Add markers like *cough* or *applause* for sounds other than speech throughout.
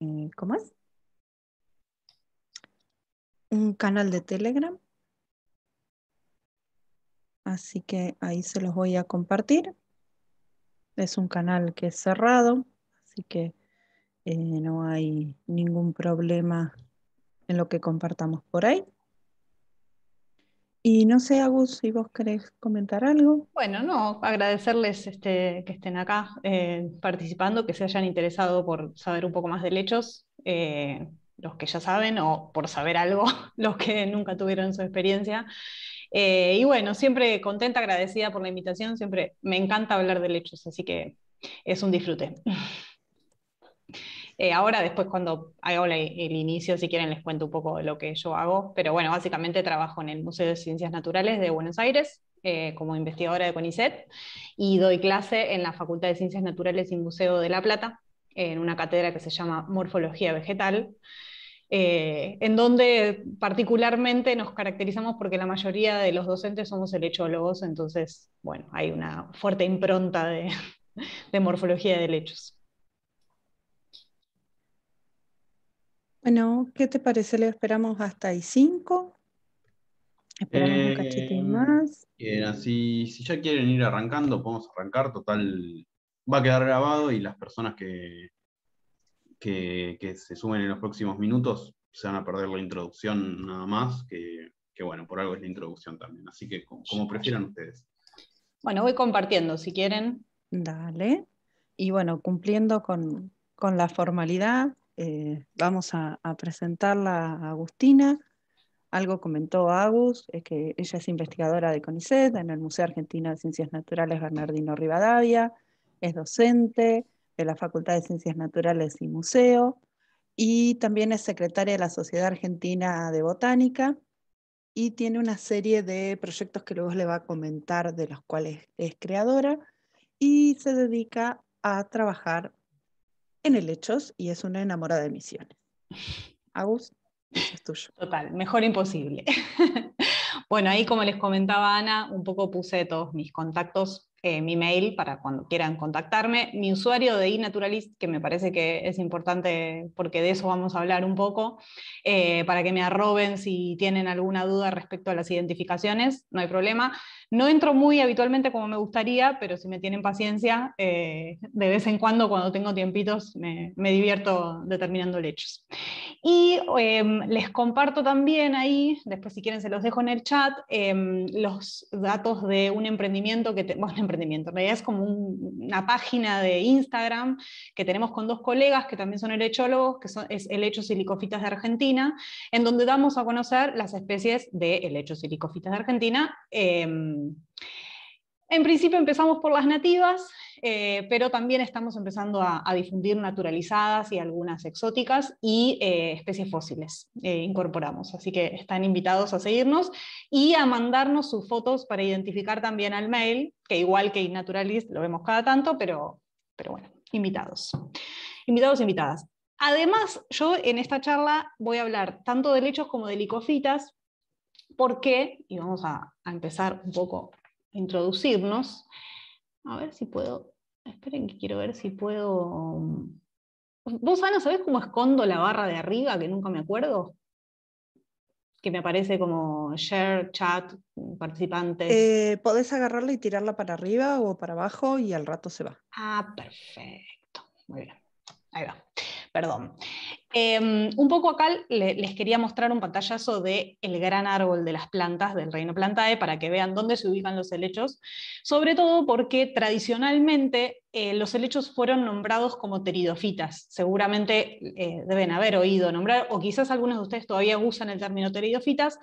Eh, ¿cómo es? Un canal de Telegram. Así que ahí se los voy a compartir. Es un canal que es cerrado, así que eh, no hay ningún problema en lo que compartamos por ahí. Y no sé, Agus, si vos querés comentar algo. Bueno, no, agradecerles este, que estén acá eh, participando, que se hayan interesado por saber un poco más de lechos, eh, los que ya saben, o por saber algo, *laughs* los que nunca tuvieron su experiencia. Eh, y bueno, siempre contenta, agradecida por la invitación, siempre me encanta hablar de lechos, así que es un disfrute. *laughs* Eh, ahora, después, cuando hago el, inicio, si quieren, les cuento un poco de lo que yo hago. Pero bueno, básicamente trabajo en el Museo de Ciencias Naturales de Buenos Aires eh, como investigadora de CONICET y doy clase en la Facultad de Ciencias Naturales y Museo de La Plata, en una cátedra que se llama Morfología Vegetal. Eh, en donde particularmente nos caracterizamos porque la mayoría de los docentes somos helechólogos, entonces, bueno, hay una fuerte impronta de, *laughs* morfología de helechos. Bueno, ¿qué te parece? Le esperamos hasta ahí cinco. Esperamos un cachetín eh, más. si ya quieren ir arrancando, podemos arrancar. Total, va a quedar grabado y las personas que, que, se sumen en los próximos minutos se van a perder la introducción nada más, que, bueno, por algo es la introducción también. Así que como, como prefieran ustedes. Bueno, voy compartiendo si quieren. Dale. Y bueno, cumpliendo con, con la formalidad, eh, vamos a, presentarla a Agustina. Algo comentó Agus, es que ella es investigadora de CONICET en el Museo Argentino de Ciencias Naturales Bernardino Rivadavia, es docente de la Facultad de Ciencias Naturales y Museo, y también es secretaria de la Sociedad Argentina de Botánica, y tiene una serie de proyectos que luego le va a comentar de los cuales es creadora, y se dedica a trabajar en Hechos y es una enamorada de misiones. Agus, es tuyo. Total, mejor imposible. *laughs* Bueno, ahí como les comentaba Ana, un poco puse todos mis contactos, en eh, mi mail para cuando quieran contactarme, mi usuario de iNaturalist, que me parece que es importante porque de eso vamos a hablar un poco, eh, para que me arroben si tienen alguna duda respecto a las identificaciones, no hay problema. No entro muy habitualmente como me gustaría, pero si me tienen paciencia, eh, de vez en cuando, cuando tengo tiempitos, me, me divierto determinando lechos. Y em, les comparto también ahí, después si quieren se los dejo en el chat, em, los datos de un emprendimiento que, tenemos, un emprendimiento, en realidad es como una página de Instagram que tenemos con dos colegas que también son helechólogos, que son, es helechos de Argentina, en donde damos a conocer las especies de helechos silicofitas de Argentina. Em, en principio empezamos por las nativas, eh, pero también estamos empezando a, difundir naturalizadas y algunas exóticas y eh, especies fósiles eh, incorporamos. Así que están invitados a seguirnos y a mandarnos sus fotos para identificar también al mail, que igual que Innaturalist lo vemos cada tanto, pero, pero bueno, invitados. Invitados, e invitadas. Además, yo en esta charla voy a hablar tanto de lechos como de licofitas, porque, y vamos a empezar un poco introducirnos. A ver si puedo, esperen que quiero ver si puedo... Vos, Ana, ¿sabés cómo escondo la barra de arriba, que nunca me acuerdo? Que me aparece como share, chat, participantes. Eh, podés agarrarla y tirarla para arriba o para abajo y al rato se va. Ah, perfecto. Muy bien. Ahí va. Perdón. Em, un poco acá les quería mostrar un pantallazo del el gran árbol de las plantas del reino plantae para que vean dónde se ubican los helechos, sobre todo porque tradicionalmente eh, los helechos fueron nombrados como teridofitas, Seguramente eh, deben haber oído nombrar, o quizás algunos de ustedes todavía usan el término teridofitas.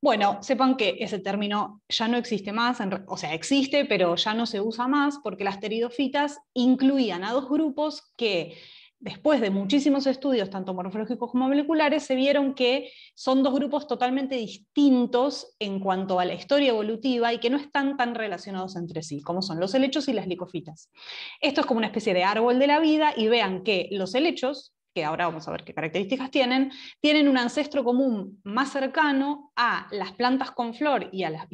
Bueno, sepan que ese término ya no existe más, o sea, existe, pero ya no se usa más porque las teridofitas incluían a dos grupos que después de muchísimos estudios, tanto morfológicos como moleculares, se vieron que son dos grupos totalmente distintos en cuanto a la historia evolutiva y que no están tan relacionados entre sí, como son los helechos y las licofitas. Esto es como una especie de árbol de la vida y vean que los helechos, que ahora vamos a ver qué características tienen, tienen un ancestro común más cercano a las plantas con flor y a las,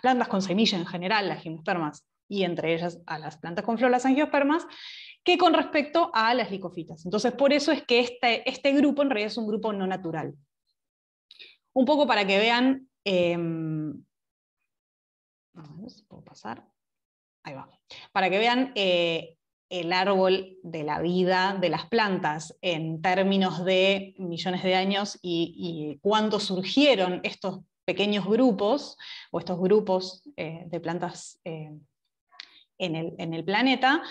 plantas con semilla en general, las gimnospermas y entre ellas a las plantas con flor, las angiospermas, que con respecto a las licofitas. Entonces, por eso es que este, este, grupo en realidad es un grupo no natural. Un poco para que vean... Em, pasar. Ahí va. Para que vean eh, el árbol de la vida de las plantas en términos de millones de años y, y cuándo surgieron estos pequeños grupos o estos grupos eh, de plantas eh, en, el, planeta.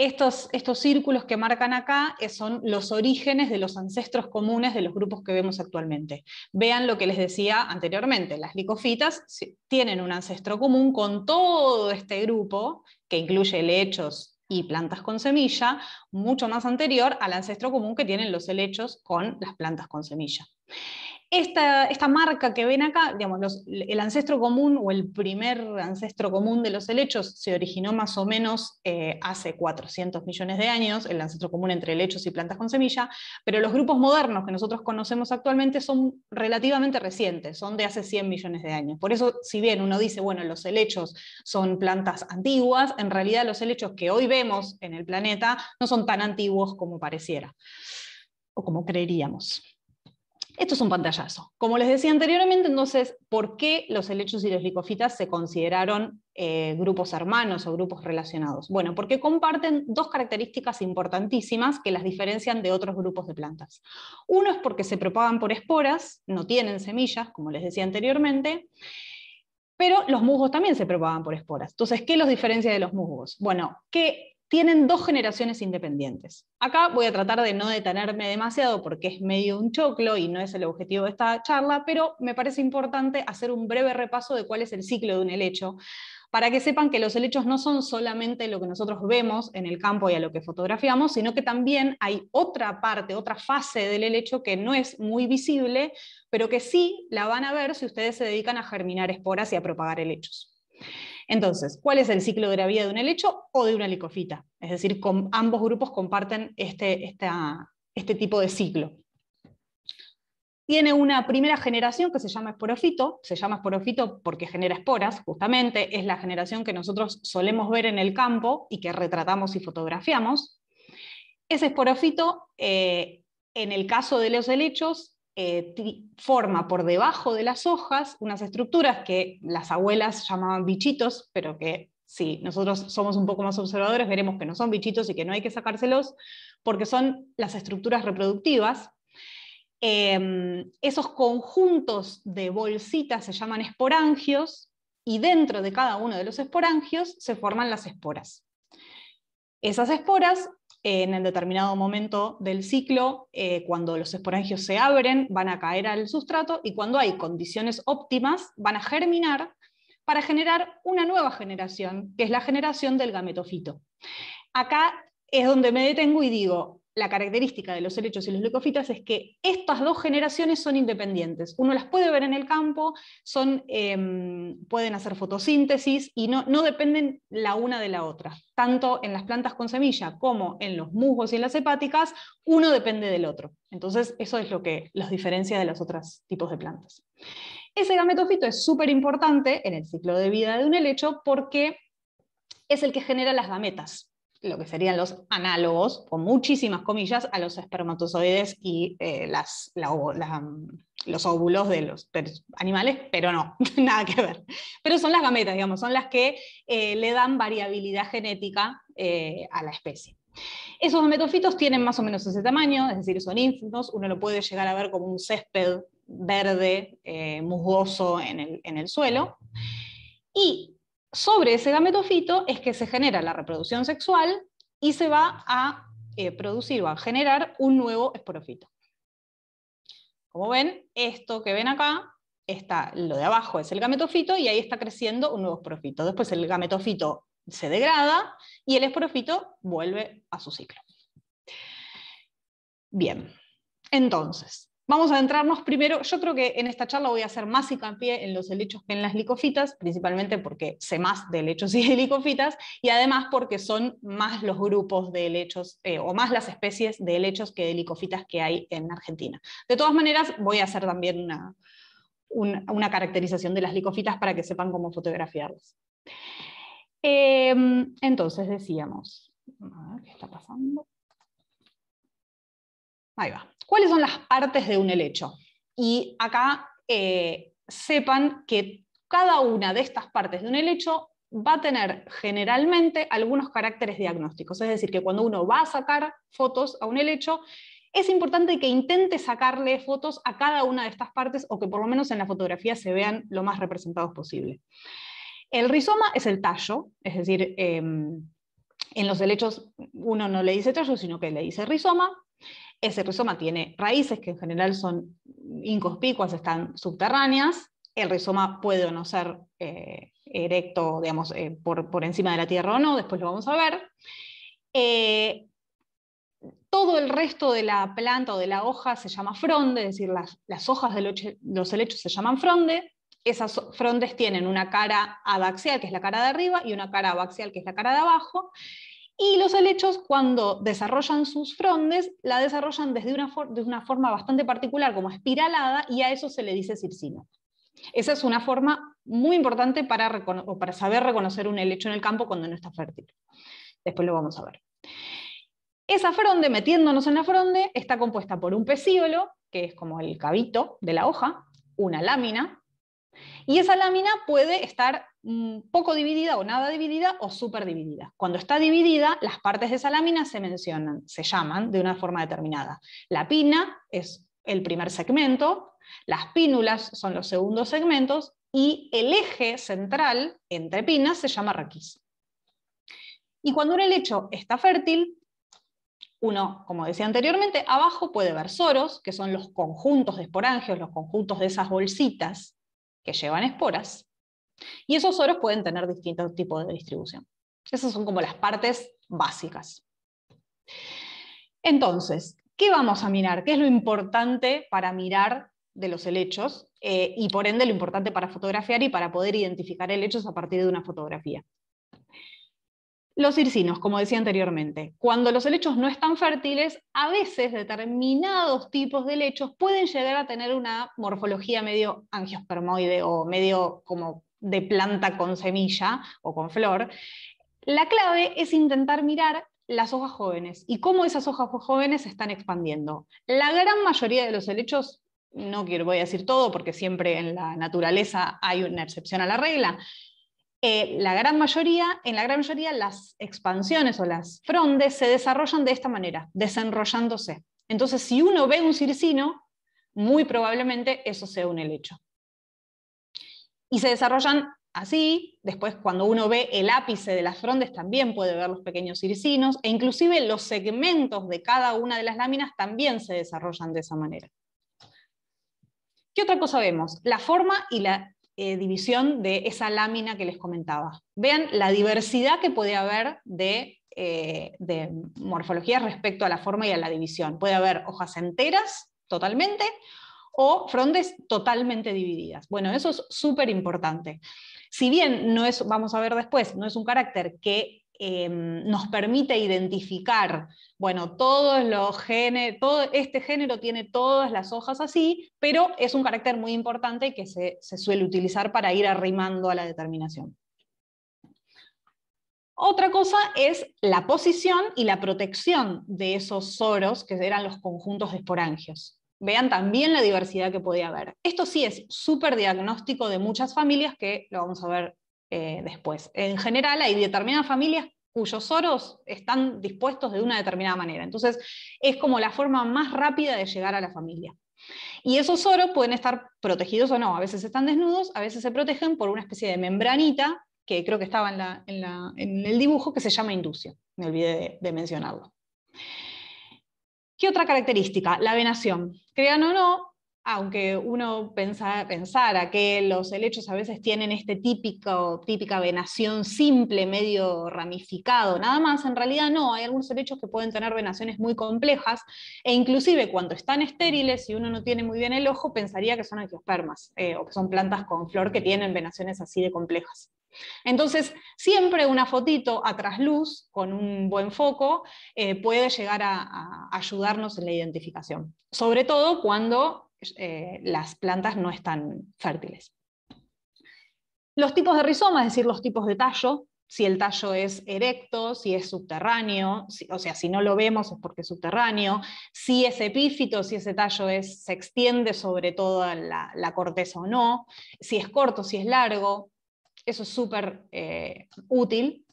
Estos, círculos que marcan acá eh, son los orígenes de los ancestros comunes de los grupos que vemos actualmente. Vean lo que les decía anteriormente, las licofitas tienen un ancestro común con todo este grupo, que incluye helechos y plantas con semilla, mucho más anterior al ancestro común que tienen los helechos con las plantas con semilla esta, marca que ven acá, el ancestro común o el primer ancestro común de los helechos se originó más o menos eh, hace 400 millones de años, el ancestro común entre helechos y plantas con semilla, pero los grupos modernos que nosotros conocemos actualmente son relativamente recientes, son de hace 100 millones de años. Por eso, si bien uno dice, bueno, los helechos son plantas antiguas, en realidad los helechos que hoy vemos en el planeta no son tan antiguos como pareciera o como creeríamos. Esto es un pantallazo. Como les decía anteriormente, entonces, ¿por qué los helechos y los licofitas se consideraron eh, grupos hermanos o grupos relacionados? Bueno, porque comparten dos características importantísimas que las diferencian de otros grupos de plantas. Uno es porque se propagan por esporas, no tienen semillas, como les decía anteriormente, pero los musgos también se propagan por esporas. Entonces, ¿qué los diferencia de los musgos? Bueno, que tienen dos generaciones independientes. Acá voy a tratar de no detenerme demasiado porque es medio un choclo y no es el objetivo de esta charla, pero me parece importante hacer un breve repaso de cuál es el ciclo de un helecho, para que sepan que los helechos no son solamente lo que nosotros vemos en el campo y a lo que fotografiamos, sino que también hay otra parte, otra fase del helecho que no es muy visible, pero que sí la van a ver si ustedes se dedican a germinar esporas y a propagar helechos. Entonces, ¿cuál es el ciclo de la vida de un helecho o de una licofita? Es decir, con, ambos grupos comparten este, este, tipo de ciclo. Tiene una primera generación que se llama esporofito, se llama esporofito porque genera esporas, justamente es la generación que nosotros solemos ver en el campo y que retratamos y fotografiamos. Ese esporofito, eh, en el caso de los helechos, eh, forma por debajo de las hojas unas estructuras que las abuelas llamaban bichitos, pero que si sí, nosotros somos un poco más observadores veremos que no son bichitos y que no hay que sacárselos, porque son las estructuras reproductivas. Em, esos conjuntos de bolsitas se llaman esporangios y dentro de cada uno de los esporangios se forman las esporas. Esas esporas, eh, en el determinado momento del ciclo, eh, cuando los esporangios se abren, van a caer al sustrato y cuando hay condiciones óptimas, van a germinar para generar una nueva generación, que es la generación del gametofito. Acá es donde me detengo y digo, la característica de los helechos y los leucofitas es que estas dos generaciones son independientes. Uno las puede ver en el campo, son, em, pueden hacer fotosíntesis y no, no, dependen la una de la otra. Tanto en las plantas con semilla como en los musgos y en las hepáticas, uno depende del otro. Entonces, eso es lo que los diferencia de los otros tipos de plantas. Ese gametofito es súper importante en el ciclo de vida de un helecho porque es el que genera las gametas lo que serían los análogos, con muchísimas comillas, a los espermatozoides y eh, mm, los óvulos de los animales, pero no, *laughs* nada que ver. Pero son las gametas, digamos, son las que eh, le dan variabilidad genética eh, a la especie. Esos gametofitos tienen más o menos ese tamaño, es decir, son ínfimos, uno lo puede llegar a ver como un césped verde, musgoso en el, en el suelo. Y sobre ese gametofito es que se genera la reproducción sexual y se va a eh, producir, va a generar un nuevo esporofito. Como ven, esto que ven acá, está, lo de abajo es el gametofito y ahí está creciendo un nuevo esporofito. Después el gametofito se degrada y el esporofito vuelve a su ciclo. Bien, entonces, Vamos a adentrarnos primero, yo creo que en esta charla voy a hacer más hincapié en los helechos que en las licofitas, principalmente porque sé más de helechos *laughs* y de licofitas, y además porque son más los grupos de helechos, eh, o más las especies de helechos que de licofitas que hay en Argentina. De todas maneras, voy a hacer también una, caracterización de las licofitas para que sepan cómo fotografiarlas. Em, entonces decíamos, a ver, ¿qué está pasando? Ahí va. ¿Cuáles son las partes de un helecho? Y acá eh, sepan que cada una de estas partes de un helecho va a tener generalmente algunos caracteres diagnósticos. Es decir, que cuando uno va a sacar fotos a un helecho, es importante que intente sacarle fotos a cada una de estas partes o que por lo menos en la fotografía se vean lo más representados posible. El rizoma es el tallo, es decir, em, en los helechos uno no le dice tallo, sino que le dice rizoma. Ese rizoma tiene raíces que en general son inconspicuas, están subterráneas. El rizoma puede o no ser eh, erecto, digamos, eh, por, encima de la tierra o no, después lo vamos a ver. Eh, todo el resto de la planta o de la hoja se llama fronde, es decir, las, hojas de los, helechos se llaman fronde. Esas frondes tienen una cara abaxial, que es la cara de arriba, y una cara abaxial, que es la cara de abajo. Y los helechos, cuando desarrollan sus frondes, la desarrollan desde una, de una forma bastante particular, como espiralada, y a eso se le dice circino. Esa es una forma muy importante para, para saber reconocer un helecho en el campo cuando no está fértil. Después lo vamos a ver. Esa fronde, metiéndonos en la fronde, está compuesta por un pecíolo, que es como el cabito de la hoja, una lámina, y esa lámina puede estar Mm, poco dividida o nada dividida o súper dividida. Cuando está dividida, las partes de esa lámina se mencionan, se llaman de una forma determinada. La pina es el primer segmento, las pínulas son los segundos segmentos y el eje central entre pinas se llama raquis. Y cuando un helecho está fértil, uno, como decía anteriormente, abajo puede ver soros, que son los conjuntos de esporangios, los conjuntos de esas bolsitas que llevan esporas, y esos oros pueden tener distintos tipos de distribución. Esas son como las partes básicas. Entonces, ¿qué vamos a mirar? ¿Qué es lo importante para mirar de los helechos? Eh, y por ende lo importante para fotografiar y para poder identificar helechos a partir de una fotografía. Los circinos, como decía anteriormente, cuando los helechos no están fértiles, a veces determinados tipos de helechos pueden llegar a tener una morfología medio angiospermoide o medio como de planta con semilla o con flor, la clave es intentar mirar las hojas jóvenes y cómo esas hojas jóvenes se están expandiendo. La gran mayoría de los helechos, no quiero, voy a decir todo porque siempre en la naturaleza hay una excepción a la regla, eh, la gran mayoría, en la gran mayoría las expansiones o las frondes se desarrollan de esta manera, desenrollándose. Entonces, si uno ve un circino, muy probablemente eso sea un helecho. Y se desarrollan así, después cuando uno ve el ápice de las frondes también puede ver los pequeños irisinos, e inclusive los segmentos de cada una de las láminas también se desarrollan de esa manera. ¿Qué otra cosa vemos? La forma y la eh, división de esa lámina que les comentaba. Vean la diversidad que puede haber de, morfología eh, de morfologías respecto a la forma y a la división. Puede haber hojas enteras totalmente o frondes totalmente divididas. Bueno, eso es súper importante. Si bien no es, vamos a ver después, no es un carácter que em, nos permite identificar, bueno, todos los géneros, todo este género tiene todas las hojas así, pero es un carácter muy importante que se, se suele utilizar para ir arrimando a la determinación. Otra cosa es la posición y la protección de esos soros, que eran los conjuntos de esporangios vean también la diversidad que podía haber. Esto sí es súper diagnóstico de muchas familias que lo vamos a ver eh, después. En general hay determinadas familias cuyos oros están dispuestos de una determinada manera. Entonces es como la forma más rápida de llegar a la familia. Y esos oros pueden estar protegidos o no. A veces están desnudos, a veces se protegen por una especie de membranita que creo que estaba en, el dibujo que se llama inducio. Me olvidé de mencionarlo. ¿Qué otra característica? La venación. Crean o no, aunque uno pensara, que los helechos a veces tienen este típico, típica venación simple, medio ramificado, nada más, en realidad no, hay algunos helechos que pueden tener venaciones muy complejas e inclusive cuando están estériles, y uno no tiene muy bien el ojo, pensaría que son angiospermas eh, o que son plantas con flor que tienen venaciones así de complejas. Entonces, siempre una fotito a trasluz con un buen foco eh, puede llegar a, ayudarnos en la identificación, sobre todo cuando eh, las plantas no están fértiles. Los tipos de rizoma, es decir, los tipos de tallo, si el tallo es erecto, si es subterráneo, o sea, si no lo vemos es porque es subterráneo, si es epífito, si ese tallo se extiende sobre toda la corteza o no, si es corto, si es largo, eso es súper eh, útil.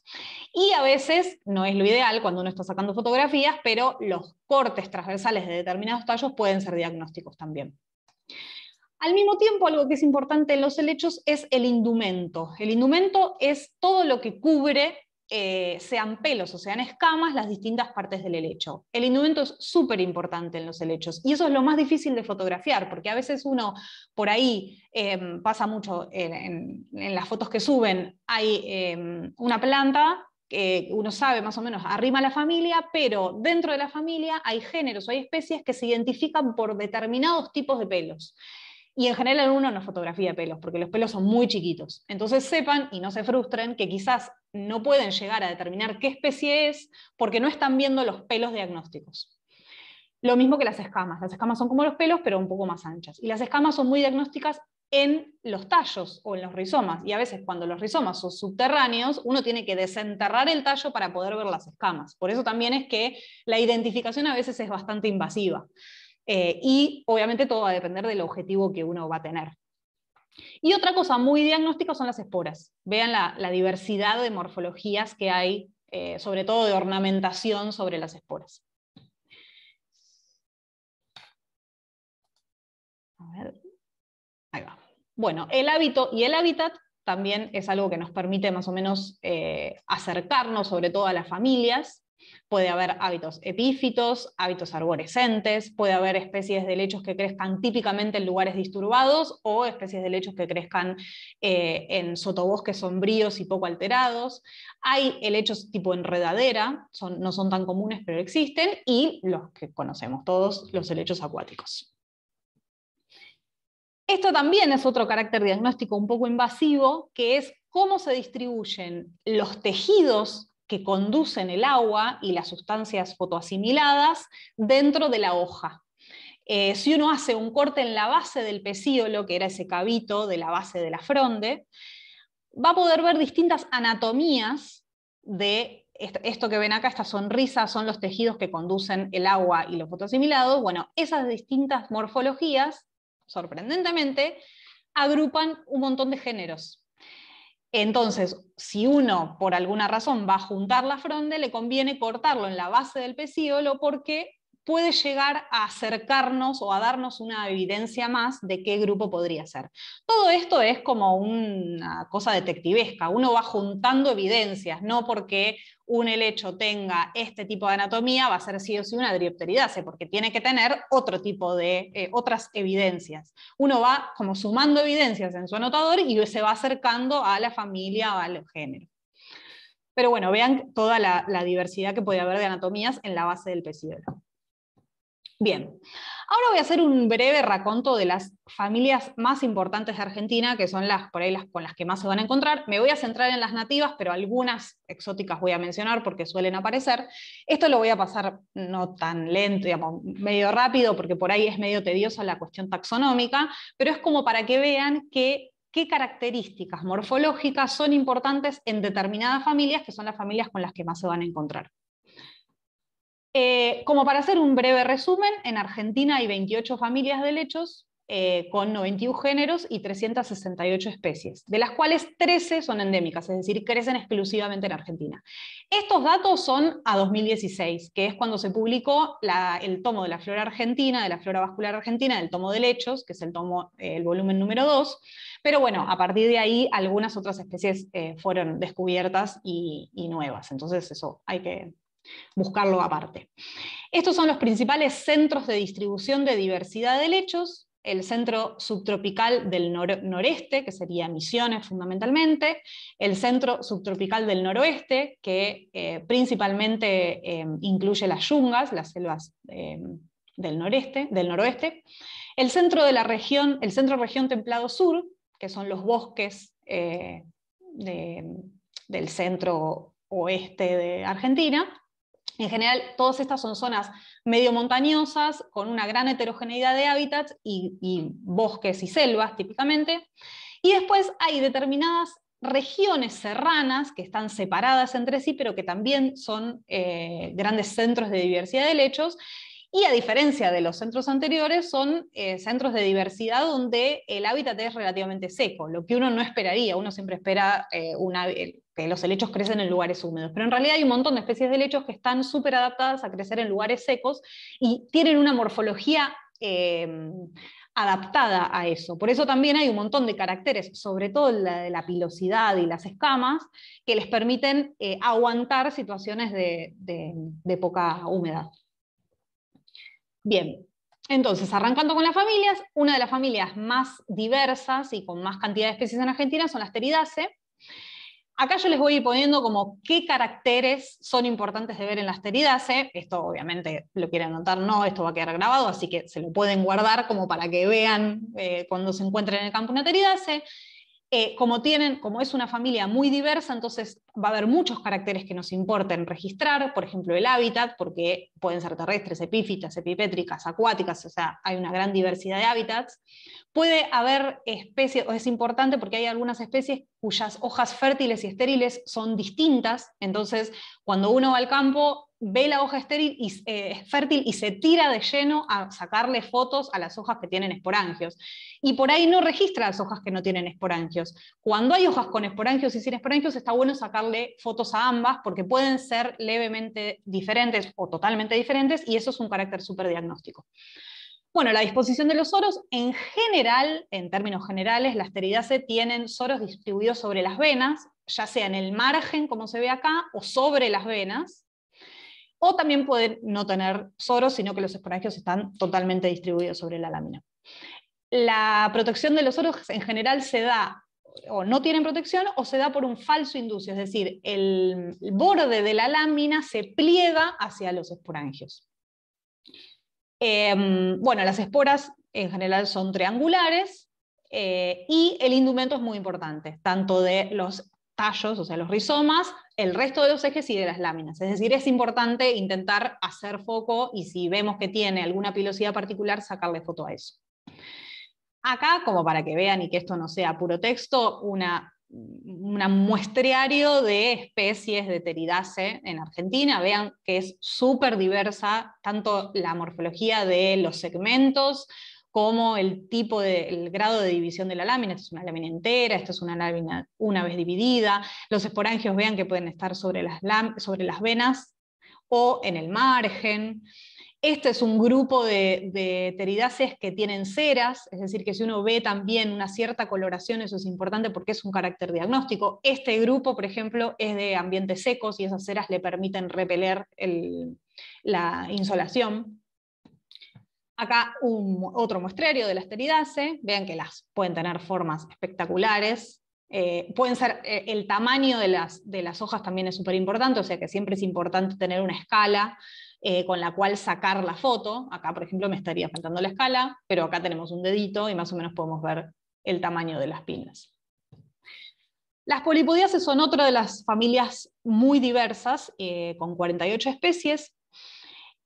Y a veces, no es lo ideal cuando uno está sacando fotografías, pero los cortes transversales de determinados tallos pueden ser diagnósticos también. Al mismo tiempo, algo que es importante en los helechos es el indumento. El indumento es todo lo que cubre eh, sean pelos o sean escamas las distintas partes del helecho. El indumento es súper importante en los helechos y eso es lo más difícil de fotografiar, porque a veces uno por ahí em, pasa mucho en, las fotos que suben, hay em, una planta que uno sabe más o menos arrima a la familia, pero dentro de la familia hay géneros o hay especies que se identifican por determinados tipos de pelos. Y en general uno no fotografía pelos, porque los pelos son muy chiquitos. Entonces sepan y no se frustren que quizás no pueden llegar a determinar qué especie es porque no están viendo los pelos diagnósticos. Lo mismo que las escamas. Las escamas son como los pelos, pero un poco más anchas. Y las escamas son muy diagnósticas en los tallos o en los rizomas. Y a veces cuando los rizomas son subterráneos, uno tiene que desenterrar el tallo para poder ver las escamas. Por eso también es que la identificación a veces es bastante invasiva. Eh, y obviamente todo va a depender del objetivo que uno va a tener. Y otra cosa muy diagnóstica son las esporas. Vean la, diversidad de morfologías que hay, eh, sobre todo de ornamentación sobre las esporas. Ahí va. Bueno, el hábito y el hábitat también es algo que nos permite más o menos eh, acercarnos sobre todo a las familias. Puede haber hábitos epífitos, hábitos arborescentes, puede haber especies de lechos que crezcan típicamente en lugares disturbados o especies de lechos que crezcan eh, en sotobosques sombríos y poco alterados. Hay helechos tipo enredadera, no son tan comunes pero existen, y los que conocemos todos, los helechos acuáticos. Esto también es otro carácter diagnóstico un poco invasivo, que es cómo se distribuyen los tejidos que conducen el agua y las sustancias fotoasimiladas dentro de la hoja. Eh, si uno hace un corte en la base del pecíolo, que era ese cabito de la base de la fronde, va a poder ver distintas anatomías de esto que ven acá, esta sonrisa, son los tejidos que conducen el agua y los fotoasimilados. Bueno, esas distintas morfologías, sorprendentemente, agrupan un montón de géneros. Entonces, si uno por alguna razón va a juntar la fronde, le conviene cortarlo en la base del pecíolo porque puede llegar a acercarnos o a darnos una evidencia más de qué grupo podría ser. Todo esto es como una cosa detectivesca, uno va juntando evidencias, no porque un helecho tenga este tipo de anatomía va a ser sí o sí una dripteridase, porque tiene que tener otro tipo de, eh, otras evidencias. Uno va como sumando evidencias en su anotador y se va acercando a la familia o al género. Pero bueno, vean toda la, diversidad que puede haber de anatomías en la base del pecíolo. Bien, ahora voy a hacer un breve raconto de las familias más importantes de Argentina, que son las por ahí las con las que más se van a encontrar. Me voy a centrar en las nativas, pero algunas exóticas voy a mencionar porque suelen aparecer. Esto lo voy a pasar no tan lento, digamos, medio rápido, porque por ahí es medio tediosa la cuestión taxonómica, pero es como para que vean qué características morfológicas son importantes en determinadas familias, que son las familias con las que más se van a encontrar. Eh, como para hacer un breve resumen, en Argentina hay 28 familias de lechos eh, con 91 géneros y 368 especies, de las cuales 13 son endémicas, es decir, crecen exclusivamente en Argentina. Estos datos son a 2016, que es cuando se publicó el tomo de la flora argentina, de la flora vascular argentina, del tomo de lechos, que es el, tomo, eh, el volumen número 2, pero bueno, a partir de ahí algunas otras especies fueron descubiertas y nuevas, entonces eso hay que buscarlo aparte. Estos son los principales centros de distribución de diversidad de lechos, el centro subtropical del noreste, que sería Misiones fundamentalmente, el centro subtropical del noroeste, que eh, principalmente em, incluye las yungas, las selvas em, del, noreste, del noroeste, el centro de la región, el centro región templado sur, que son los bosques eh, del centro oeste de Argentina, en general, todas estas son zonas medio montañosas, con una gran heterogeneidad de hábitats y, bosques y selvas típicamente. Y después hay determinadas regiones serranas que están separadas entre sí, pero que también son eh, grandes centros de diversidad de lechos, y a diferencia de los centros anteriores, son eh, centros de diversidad donde el hábitat es relativamente seco, lo que uno no esperaría. Uno siempre espera eh, eh, que los helechos crecen en lugares húmedos, pero en realidad hay un montón de especies de helechos que están súper adaptadas a crecer en lugares secos y tienen una morfología em, adaptada a eso. Por eso también hay un montón de caracteres, sobre todo la de la pilosidad y las escamas, que les permiten aguantar situaciones de, de poca humedad. Bien, entonces, arrancando con las familias, una de las familias más diversas y con más cantidad de especies en Argentina son las Pteridaceae. Acá yo les voy a ir poniendo como qué caracteres son importantes de ver en las teridace. Esto obviamente lo quieren anotar, no, esto va a quedar grabado, así que se lo pueden guardar como para que vean eh, cuando se encuentren en el campo una teridace. Eh, como, tienen, como es una familia muy diversa, entonces va a haber muchos caracteres que nos importen registrar, por ejemplo el hábitat, porque pueden ser terrestres, epífitas, epipétricas, acuáticas, o sea, hay una gran diversidad de hábitats. Puede haber especies, o es importante porque hay algunas especies cuyas hojas fértiles y estériles son distintas, entonces cuando uno va al campo ve la hoja estéril y, eh, es fértil y se tira de lleno a sacarle fotos a las hojas que tienen esporangios. Y por ahí no registra las hojas que no tienen esporangios. Cuando hay hojas con esporangios y sin esporangios, está bueno sacarle fotos a ambas porque pueden ser levemente diferentes o totalmente diferentes y eso es un carácter súper diagnóstico. Bueno, la disposición de los soros, en general, en términos generales, las se tienen soros distribuidos sobre las venas, ya sea en el margen, como se ve acá, o sobre las venas, o también pueden no tener soros, sino que los esporangios están totalmente distribuidos sobre la lámina. La protección de los soros en general se da o no tienen protección o se da por un falso inducio, es decir, el, borde de la lámina se pliega hacia los esporangios. Em, bueno, las esporas en general son triangulares eh, y el indumento es muy importante, tanto de los tallos, o sea, los rizomas, el resto de los ejes y de las láminas. Es decir, es importante intentar hacer foco y si vemos que tiene alguna pilosidad particular, sacarle foto a eso. Acá, como para que vean y que esto no sea puro texto, una, un muestreario de especies de pteridace en Argentina. Vean que es súper diversa tanto la morfología de los segmentos como el tipo de, el grado de división de la lámina, esta es una lámina entera, esto es una lámina una vez dividida, los esporangios vean que pueden estar sobre las, sobre las venas o en el margen. Este es un grupo de, de, que tienen ceras, es decir, que si uno ve también una cierta coloración, eso es importante porque es un carácter diagnóstico. Este grupo, por ejemplo, es de ambientes secos y esas ceras le permiten repeler la insolación. Acá un, otro muestrario de la pteridaceae, vean que las pueden tener formas espectaculares, eh, pueden ser, eh, el tamaño de las, hojas también es súper importante, o sea que siempre es importante tener una escala eh, con la cual sacar la foto. Acá, por ejemplo, me estaría faltando la escala, pero acá tenemos un dedito y más o menos podemos ver el tamaño de las pinas. Las polipodiaces son otra de las familias muy diversas, con 48 especies.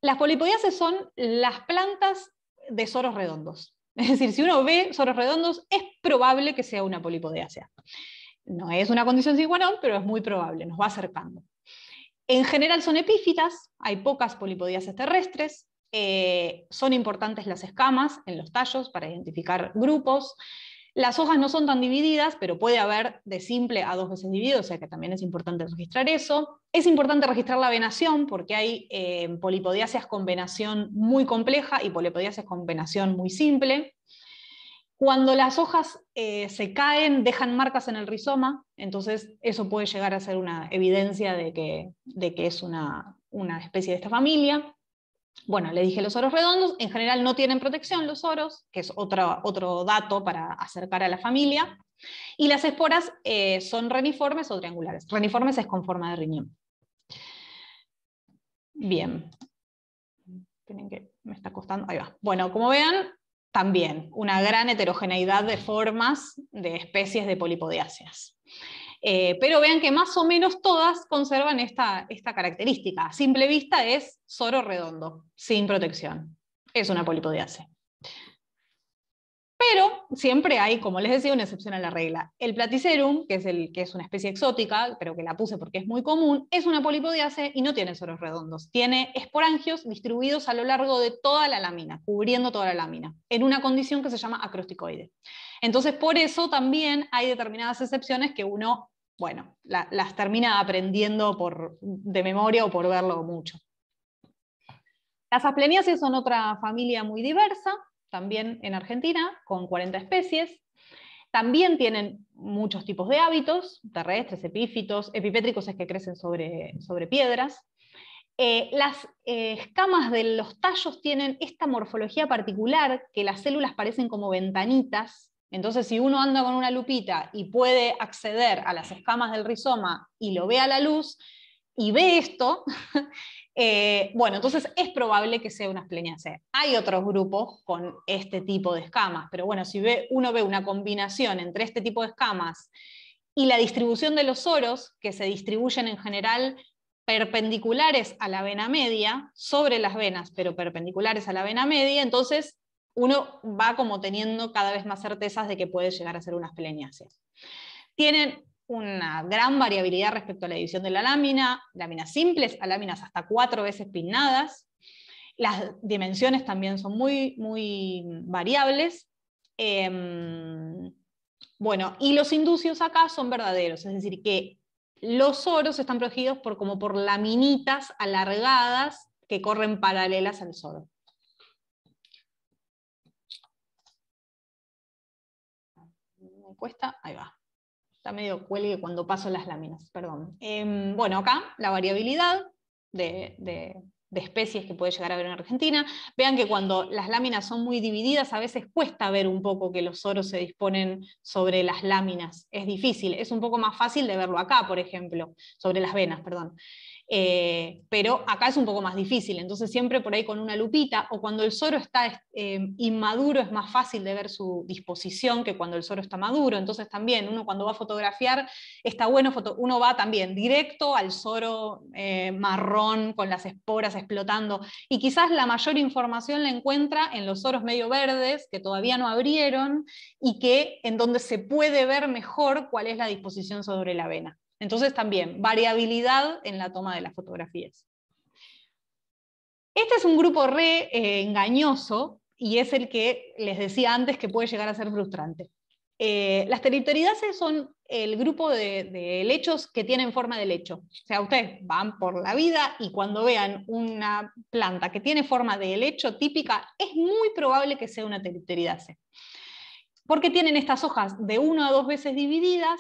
Las polipodiaces son las plantas de soros redondos. *laughs* Es decir, si uno ve soros redondos, es probable que sea una polipodiácea. No es una condición sin igualón, pero es muy probable, nos va acercando. En general son epífitas, hay pocas polipodiáceas terrestres, eh, son importantes las escamas en los tallos para identificar grupos. Las hojas no son tan divididas, pero puede haber de simple a dos veces dividido, o sea que también es importante registrar eso. Es importante registrar la venación porque hay eh, polipodiáceas con venación muy compleja y polipodiáceas con venación muy simple. Cuando las hojas eh, se caen, dejan marcas en el rizoma, entonces eso puede llegar a ser una evidencia de que, es una especie de esta familia. Bueno, le dije los oros redondos, en general no tienen protección los oros, que es otro, otro dato para acercar a la familia. Y las esporas eh, son reniformes o triangulares. Reniformes es con forma de riñón. Bien. Tienen que, me está costando. Ahí va. Bueno, como vean, también una gran heterogeneidad de formas de especies de polipodiáceas. Eh, pero vean que más o menos todas conservan esta, característica. A simple vista es soro redondo, sin protección. Es una polipodiase. Pero siempre hay, como les decía, una excepción a la regla. El platicerum, que es, el, que es una especie exótica, pero que la puse porque es muy común, es una polipodiase y no tiene soros redondos. Tiene esporangios distribuidos a lo largo de toda la lámina, cubriendo toda la lámina, en una condición que se llama acrosticoide. Entonces, por eso también hay determinadas excepciones que uno bueno, las termina aprendiendo por, de memoria o por verlo mucho. Las asplenias son otra familia muy diversa, también en Argentina, con 40 especies. También tienen muchos tipos de hábitos, terrestres, epífitos, epipétricos es que crecen sobre, piedras. Eh, las eh, escamas de los tallos tienen esta morfología particular, que las células parecen como ventanitas entonces, si uno anda con una lupita y puede acceder a las escamas del rizoma y lo ve a la luz y ve esto, *laughs* eh, bueno, entonces es probable que sea una C. Hay otros grupos con este tipo de escamas, pero bueno, si ve, uno ve una combinación entre este tipo de escamas y la distribución de los oros, que se distribuyen en general perpendiculares a la vena media, sobre las venas, pero perpendiculares a la vena media, entonces uno va como teniendo cada vez más certezas de que puede llegar a ser unas pleniacias. Tienen una gran variabilidad respecto a la división de la lámina, láminas simples a láminas hasta cuatro veces pinnadas. Las dimensiones también son muy, muy variables. Em, bueno, y los inducios acá son verdaderos, es decir, que los oros están protegidos por, como por laminitas alargadas que corren paralelas al soro. cuesta, ahí va. Está medio cuelgue cuando paso las láminas, perdón. Em, bueno, acá la variabilidad de, especies que puede llegar a haber en Argentina. Vean que cuando las láminas son muy divididas, a veces cuesta ver un poco que los oros se disponen sobre las láminas. Es difícil, es un poco más fácil de verlo acá, por ejemplo, sobre las venas, perdón. Eh, pero acá es un poco más difícil, entonces siempre por ahí con una lupita o cuando el soro está eh, inmaduro es más fácil de ver su disposición que cuando el soro está maduro, entonces también uno cuando va a fotografiar está bueno, uno va también directo al soro eh, marrón con las esporas explotando y quizás la mayor información la encuentra en los soros medio verdes que todavía no abrieron y que en donde se puede ver mejor cuál es la disposición sobre la vena. Entonces también, variabilidad en la toma de las fotografías. Este es un grupo re eh, engañoso y es el que les decía antes que puede llegar a ser frustrante. Eh, las territoridaces son el grupo de, lechos helechos que tienen forma de lecho, O sea, ustedes van por la vida y cuando vean una planta que tiene forma de helecho típica, es muy probable que sea una territoridace. Porque tienen estas hojas de una a dos veces divididas,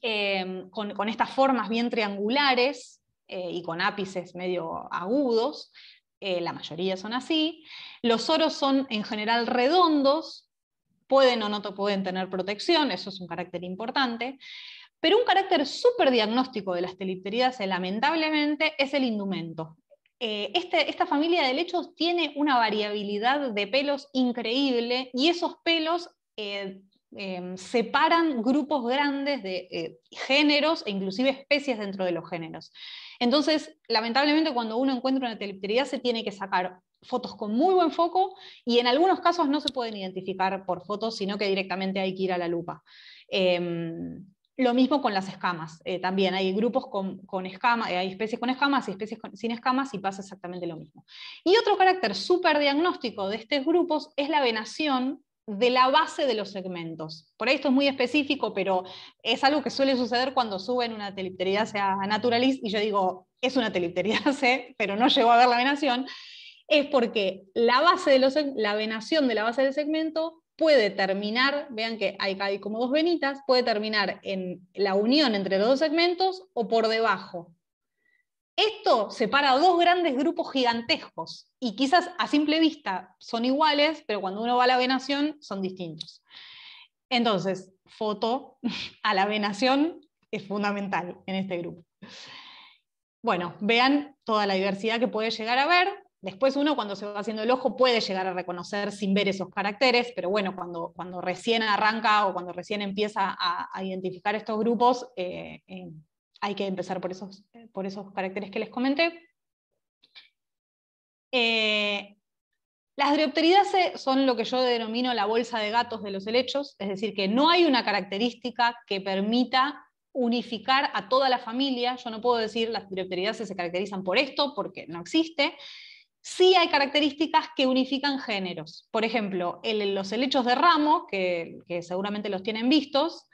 Em, con, estas formas bien triangulares eh, y con ápices medio agudos, eh, la mayoría son así. Los oros son en general redondos, pueden o no pueden tener protección, eso es un carácter importante. Pero un carácter súper diagnóstico de las telipteridas, eh, lamentablemente, es el indumento. Este, esta familia de lechos tiene una variabilidad de pelos increíble y esos pelos Em, separan grupos grandes de eh, géneros e inclusive especies dentro de los géneros. Entonces, lamentablemente cuando uno encuentra una telepteridad se tiene que sacar fotos con muy buen foco y en algunos casos no se pueden identificar por fotos, sino que directamente hay que ir a la lupa. Em, lo mismo con las escamas, eh, también hay grupos con, escamas, eh, hay especies con escamas y especies sin escamas y pasa exactamente lo mismo. Y otro carácter súper diagnóstico de estos grupos es la venación de la base de los segmentos. Por ahí esto es muy específico, pero es algo que suele suceder cuando suben una telipteridase a Naturalist, y yo digo, es una telipteridase, *laughs* pero no llegó a ver la venación, es porque la, base de la venación de la base del segmento puede terminar, vean que hay, hay como dos venitas, puede terminar en la unión entre los dos segmentos o por debajo. Esto separa dos grandes grupos gigantescos y quizás a simple vista son iguales, pero cuando uno va a la venación son distintos. Entonces, foto *laughs* a la venación es fundamental en este grupo. Bueno, vean toda la diversidad que puede llegar a ver. Después uno cuando se va haciendo el ojo puede llegar a reconocer sin ver esos caracteres, pero bueno, cuando, cuando recién arranca o cuando recién empieza a, identificar estos grupos, eh, hay que empezar por esos, por esos caracteres que les comenté. Eh, las Dryopteridaceae son lo que yo denomino la bolsa de gatos de los helechos, es decir, que no hay una característica que permita unificar a toda la familia. Yo no puedo decir las Dryopteridaceae se caracterizan por esto, porque no existe. Sí hay características que unifican géneros. Por ejemplo, los helechos de ramo, que seguramente los tienen vistos,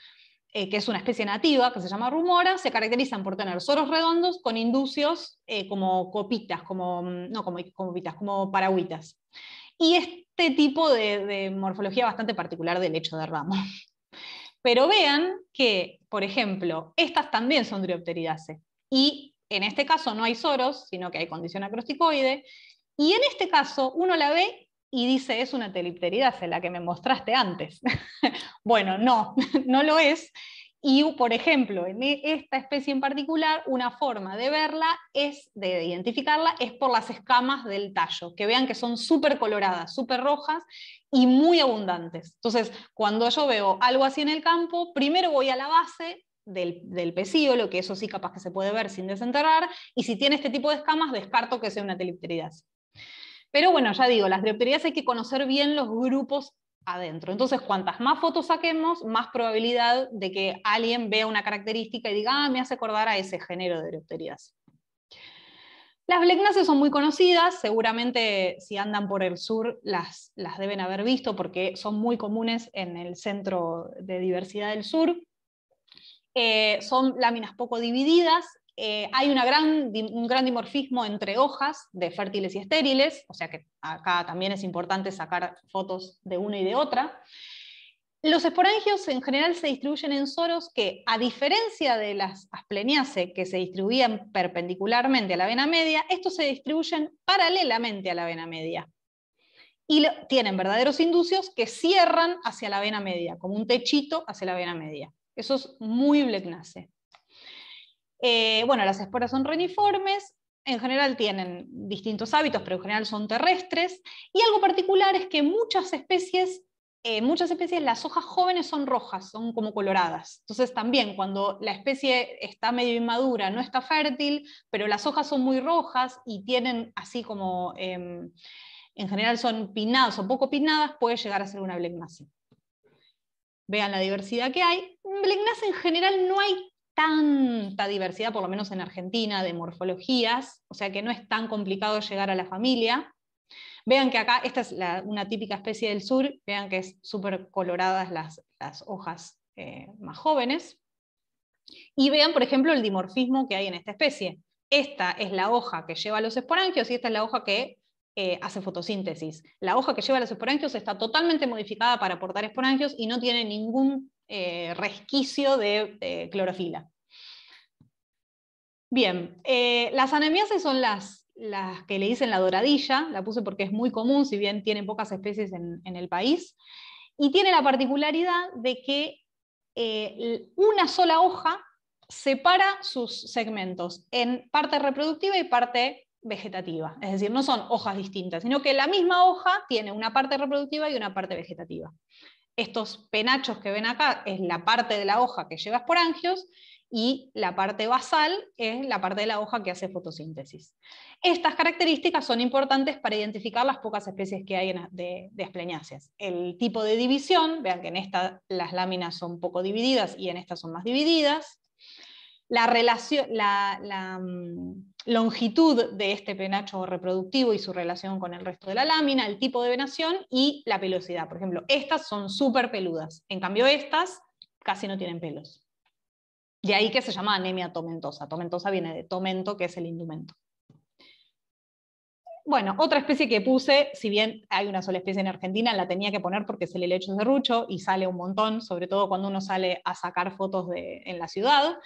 eh, que es una especie nativa que se llama rumora, se caracterizan por tener soros redondos con inducios eh, como copitas, como, mm, no como, copitas, como paragüitas. Y este tipo de, morfología bastante particular del hecho de ramo. *laughs* Pero vean que, por ejemplo, estas también son Dryopteridaceae. Y en este caso no hay soros, sino que hay condición acrosticoide. Y en este caso uno la ve y dice, es una telipteridase, la que me mostraste antes. *laughs* bueno, no, *laughs* no lo es. Y, por ejemplo, en e-, esta especie en particular, una forma de verla es, de identificarla, es por las escamas del tallo, que vean que son súper coloradas, súper rojas y muy abundantes. Entonces, cuando yo veo algo así en el campo, primero voy a la base del, del lo que eso sí capaz que se puede ver sin desenterrar, y si tiene este tipo de escamas, descarto que sea una telipteridase. Pero bueno, ya digo, las diopterías hay que conocer bien los grupos adentro. Entonces, cuantas más fotos saquemos, más probabilidad de que alguien vea una característica y diga, ah, me hace acordar a ese género de diopterías. Las blegnasias son muy conocidas, seguramente si andan por el sur las, deben haber visto porque son muy comunes en el Centro de Diversidad del Sur. Eh, son láminas poco divididas, eh, hay un gran dimorfismo entre hojas de fértiles y estériles, o sea que acá también es importante sacar fotos de una y de otra. Los esporangios en general se distribuyen en soros que, a diferencia de las aspleniaceae que se distribuían perpendicularmente a la vena media, estos se distribuyen paralelamente a la vena media. Y tienen verdaderos inducios que cierran hacia la vena media, como un techito hacia la vena media. Eso es muy blecnace. Eh, bueno, las esporas son reniformes, en general tienen distintos hábitos, pero en general son terrestres. Y algo particular es que muchas especies, eh, muchas especies, las hojas jóvenes son rojas, son como coloradas. Entonces también cuando la especie está medio inmadura, no está fértil, pero las hojas son muy rojas y tienen así como, em, en general son pinadas o poco pinadas, puede llegar a ser una blegnacia. Vean la diversidad que hay. Blegnacia en general no hay tanta diversidad, por lo menos en Argentina, de morfologías, o sea que no es tan complicado llegar a la familia. Vean que acá, esta es una típica especie del sur, vean que es súper coloradas las, hojas eh, más jóvenes. Y vean, por ejemplo, el dimorfismo que hay en esta especie. Esta es la hoja que lleva los esporangios y esta es la hoja que eh, hace fotosíntesis. La hoja que lleva los esporangios está totalmente modificada para aportar esporangios y no tiene ningún eh, resquicio de eh, clorofila. Bien, eh, las anemiases son las, que le dicen la doradilla, la puse porque es muy común, si bien tienen pocas especies en el país, y tiene la particularidad de que una sola hoja separa sus segmentos en parte reproductiva y parte vegetativa. Es decir, no son hojas distintas, sino que la misma hoja tiene una parte reproductiva y una parte vegetativa estos penachos que ven acá es la parte de la hoja que lleva esporangios y la parte basal es la parte de la hoja que hace fotosíntesis. Estas características son importantes para identificar las pocas especies que hay de, de El tipo de división, vean que en esta las láminas son poco divididas y en esta son más divididas. La relación, la, mm, longitud de este penacho reproductivo y su relación con el resto de la lámina, el tipo de venación y la pelosidad. Por ejemplo, estas son súper peludas, en cambio estas casi no tienen pelos. De ahí que se llama anemia tomentosa. Tomentosa viene de tomento, que es el indumento. Bueno, otra especie que puse, si bien hay una sola especie en Argentina, la tenía que poner porque es el helecho rucho y sale un montón, sobre todo cuando uno sale a sacar fotos en la ciudad.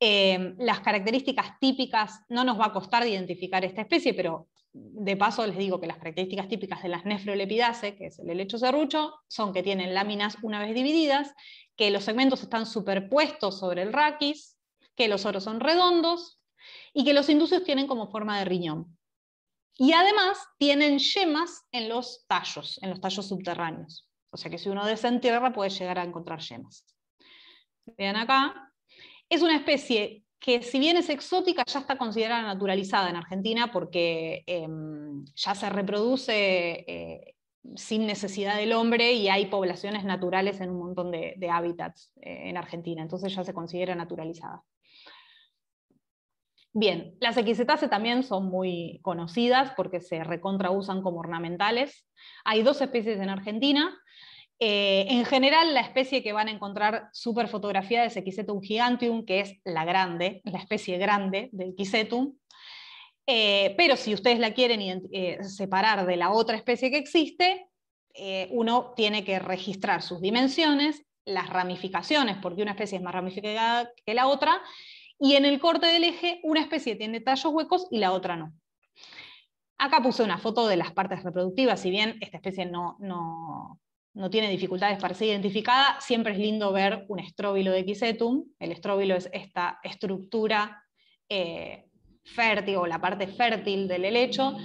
Eh, las características típicas, no nos va a costar identificar esta especie, pero de paso les digo que las características típicas de las nephrolepidace que es el helecho cerrucho, son que tienen láminas una vez divididas, que los segmentos están superpuestos sobre el raquis, que los oros son redondos y que los inducios tienen como forma de riñón. Y además tienen yemas en los tallos, en los tallos subterráneos. O sea que si uno desentierra puede llegar a encontrar yemas. Vean acá, es una especie que si bien es exótica, ya está considerada naturalizada en Argentina porque em, ya se reproduce eh, sin necesidad del hombre y hay poblaciones naturales en un montón de, hábitats eh, en Argentina, entonces ya se considera naturalizada. Bien, las equisetas también son muy conocidas porque se recontrausan como ornamentales. Hay dos especies en Argentina, eh, en general, la especie que van a encontrar súper fotografiada es Equisetum gigantium, que es la grande, la especie grande del quisetum. Eh, pero si ustedes la quieren eh, separar de la otra especie que existe, uno tiene que registrar sus dimensiones, las ramificaciones, porque una especie es más ramificada que la otra, y en el corte del eje, una especie tiene tallos huecos y la otra no. Acá puse una foto de las partes reproductivas, si bien esta especie no, no no tiene dificultades para ser identificada, siempre es lindo ver un estróbilo de quisetum. El estróbilo es esta estructura eh, fértil o la parte fértil del helecho,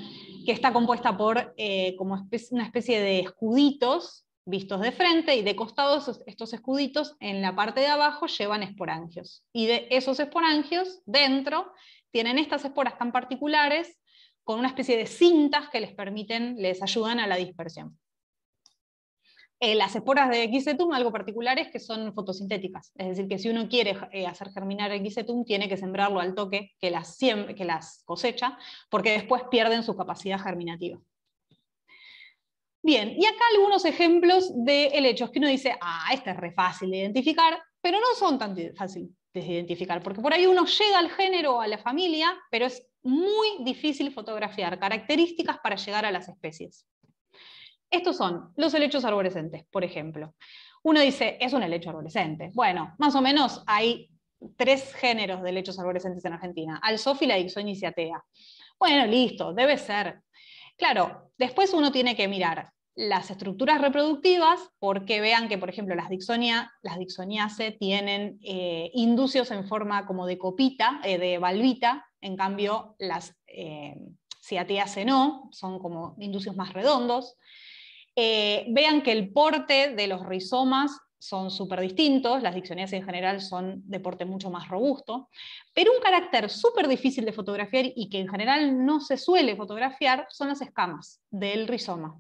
que está compuesta por eh, como una especie de escuditos vistos de frente y de costados estos escuditos en la parte de abajo llevan esporangios. Y de esos esporangios dentro tienen estas esporas tan particulares con una especie de cintas que les permiten, les ayudan a la dispersión. Eh, las esporas de Xetum, algo particular es que son fotosintéticas, es decir, que si uno quiere eh, hacer germinar Xetum, tiene que sembrarlo al toque, que las, cosecha, porque después pierden su capacidad germinativa. Bien, y acá algunos ejemplos de helechos que uno dice, ah, este es re fácil de identificar, pero no son tan fáciles de identificar, porque por ahí uno llega al género o a la familia, pero es muy difícil fotografiar características para llegar a las especies. Estos son los helechos arborescentes, por ejemplo. Uno dice, es un helecho arborescente. Bueno, más o menos hay tres géneros de helechos arborescentes en Argentina. y ciatea. Bueno, listo, debe ser. Claro, después uno tiene que mirar las estructuras reproductivas, porque vean que, por ejemplo, las, dixonia, las tienen eh, inducios en forma como de copita, eh, de valvita, en cambio las eh, no, son como inducios más redondos. Eh, vean que el porte de los rizomas son súper distintos, las diccionarias en general son de porte mucho más robusto, pero un carácter súper difícil de fotografiar y que en general no se suele fotografiar son las escamas del rizoma.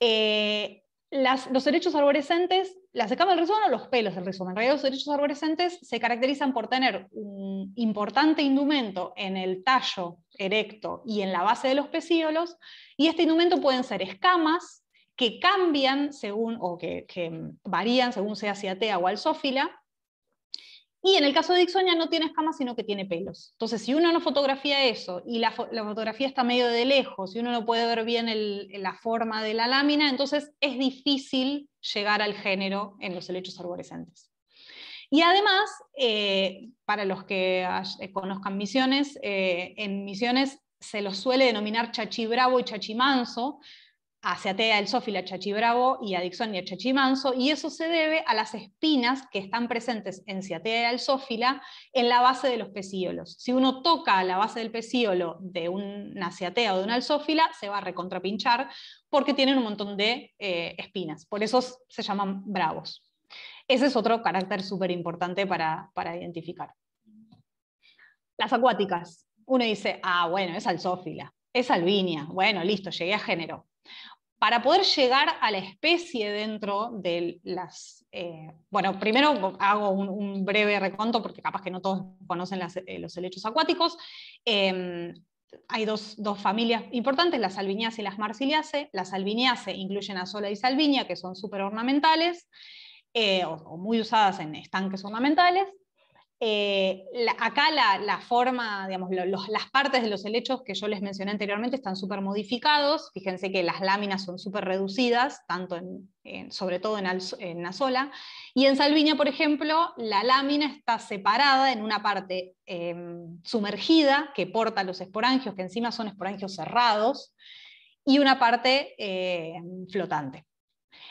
Eh, los derechos arborescentes, las escamas del rizoma o los pelos del rizoma, en realidad los derechos arborescentes se caracterizan por tener un importante indumento en el tallo erecto y en la base de los pecíolos, y este indumento pueden ser escamas, que cambian según, o que, varían según sea ciatea o alzófila. Y en el caso de Dixonia no tiene escamas, sino que tiene pelos. Entonces, si uno no fotografía eso y la, fotografía está medio de lejos, y uno no puede ver bien la forma de la lámina, entonces es difícil llegar al género en los helechos arborescentes. Y además, eh, para los que eh, conozcan Misiones, eh, en Misiones se los suele denominar chachi bravo y chachimanso. Aciatea alsofila, el Chachi Bravo y a y a Chachi y eso se debe a las espinas que están presentes en Ciatea y en la base de los pecíolos. Si uno toca la base del pecíolo de una Ciatea o de una alzófila, se va a recontrapinchar porque tienen un montón de eh, espinas, por eso se llaman bravos. Ese es otro carácter súper importante para, para identificar. Las acuáticas. Uno dice, ah, bueno, es alzófila, es alvinia. bueno, listo, llegué a género para poder llegar a la especie dentro de las... Eh, bueno, primero hago un, breve reconto porque capaz que no todos conocen eh, los helechos acuáticos. Em, hay dos, familias importantes, las salviniaceae y las marsiliaceas. Las salviniaceae incluyen a sola y salvinia, que son súper ornamentales eh, o muy usadas en estanques ornamentales. Eh, acá la, forma, las partes de los helechos que yo les mencioné anteriormente están súper modificados. Fíjense que las láminas son súper reducidas, tanto en, sobre todo en, la sola Y en Salviña, por ejemplo, la lámina está separada en una parte em, sumergida que porta los esporangios, que encima son esporangios cerrados, y una parte eh, flotante.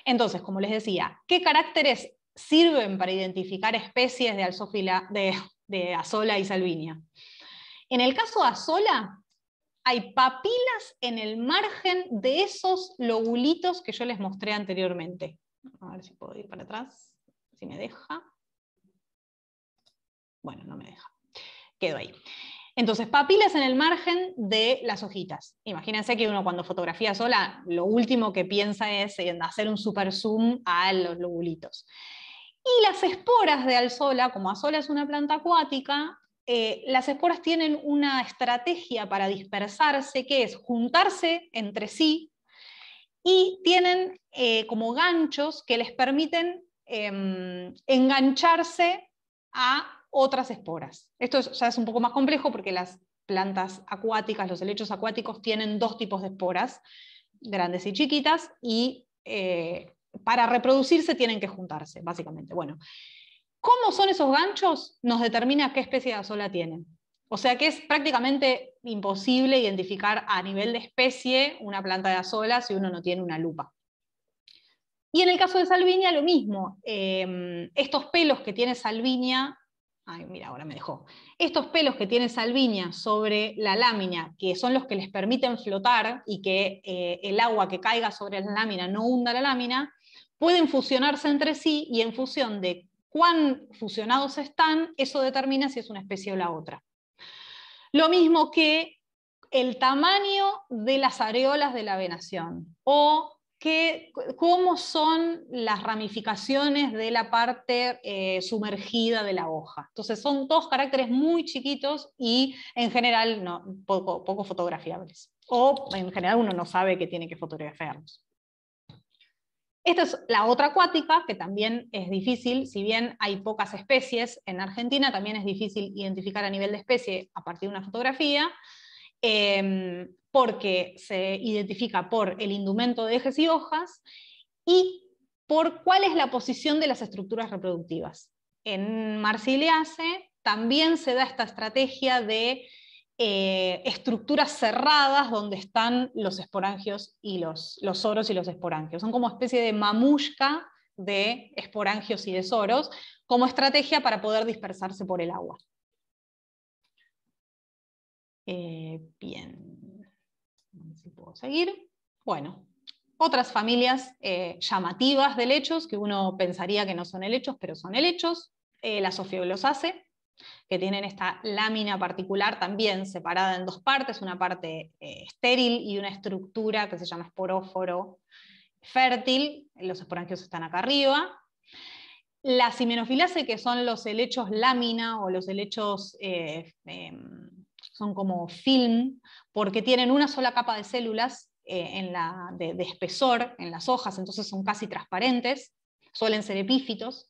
Entonces, como les decía, ¿qué caracteres sirven para identificar especies de, de, azola y salvinia. En el caso de azola, hay papilas en el margen de esos lobulitos que yo les mostré anteriormente. A ver si puedo ir para atrás, si me deja. Bueno, no me deja. Quedo ahí. Entonces, papilas en el margen de las hojitas. Imagínense que uno cuando fotografía sola, lo último que piensa es hacer un super zoom a los lobulitos. Y las esporas de alzola, como alzola es una planta acuática, eh, las esporas tienen una estrategia para dispersarse, que es juntarse entre sí y tienen eh, como ganchos que les permiten em, engancharse a otras esporas. Esto ya es un poco más complejo porque las plantas acuáticas, los helechos acuáticos tienen dos tipos de esporas, grandes y chiquitas, y eh, para reproducirse tienen que juntarse, básicamente. Bueno, ¿cómo son esos ganchos? Nos determina qué especie de azola tienen. O sea que es prácticamente imposible identificar a nivel de especie una planta de azola si uno no tiene una lupa. Y en el caso de Salvinia, lo mismo. Em, estos pelos que tiene Salvinia, ay, mira, ahora me dejó. Estos pelos que tiene Salvinia sobre la lámina, que son los que les permiten flotar y que eh, el agua que caiga sobre la lámina no hunda la lámina, pueden fusionarse entre sí y en función de cuán fusionados están, eso determina si es una especie o la otra. Lo mismo que el tamaño de las areolas de la venación o cómo son las ramificaciones de la parte eh, sumergida de la hoja. Entonces son dos caracteres muy chiquitos y en general poco, poco fotografiables. O en general uno no sabe que tiene que fotografiarlos. Esta es la otra acuática, que también es difícil, si bien hay pocas especies en Argentina, también es difícil identificar a nivel de especie a partir de una fotografía, em, porque se identifica por el indumento de ejes y hojas y por cuál es la posición de las estructuras reproductivas. En Marsiliaceae también se da esta estrategia de eh, estructuras cerradas donde están los esporangios y los, los oros y los esporangios. Son como especie de mamushka de esporangios y de soros, como estrategia para poder dispersarse por el agua. Eh, bien, si puedo seguir. Bueno, otras familias eh, llamativas de lechos, que uno pensaría que no son helechos, pero son helechos, Sofía los hace que tienen esta lámina particular también separada en dos partes, una parte eh, estéril y una estructura que se llama esporóforo fértil, los esporangios están acá arriba. Las simenofilase, que son los helechos lámina o los helechos, eh, em, son como film, porque tienen una sola capa de células eh, en la, de espesor en las hojas, entonces son casi transparentes, suelen ser epífitos.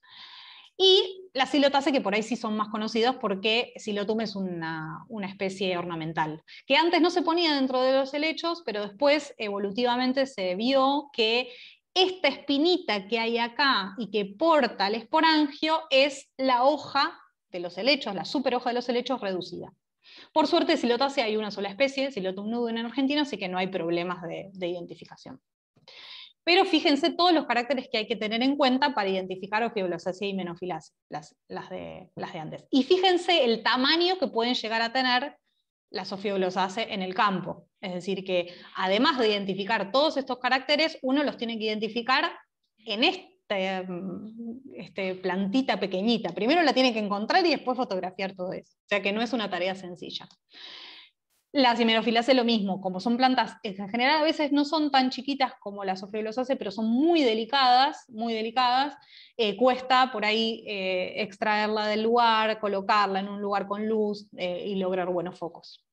Y la silotase, que por ahí sí son más conocidos porque silotum es una, especie ornamental, que antes no se ponía dentro de los helechos, pero después evolutivamente se vio que esta espinita que hay acá y que porta el esporangio es la hoja de los helechos, la superhoja de los helechos reducida. Por suerte, silotase hay una sola especie, silotum nudo en Argentina, así que no hay problemas de identificación. Pero fíjense todos los caracteres que hay que tener en cuenta para identificar ojeblosacea y menofilás, las, de, antes. Y fíjense el tamaño que pueden llegar a tener las ofioblosaceae en el campo. Es decir, que además de identificar todos estos caracteres, uno los tiene que identificar en esta mm, este plantita pequeñita. Primero la tiene que encontrar y después fotografiar todo eso. O sea que no es una tarea sencilla. Las himerofilas es lo mismo, como son plantas, en general a veces no son tan chiquitas como las hace, pero son muy delicadas, muy delicadas, eh, cuesta por ahí eh, extraerla del lugar, colocarla en un lugar con luz eh, y lograr buenos focos.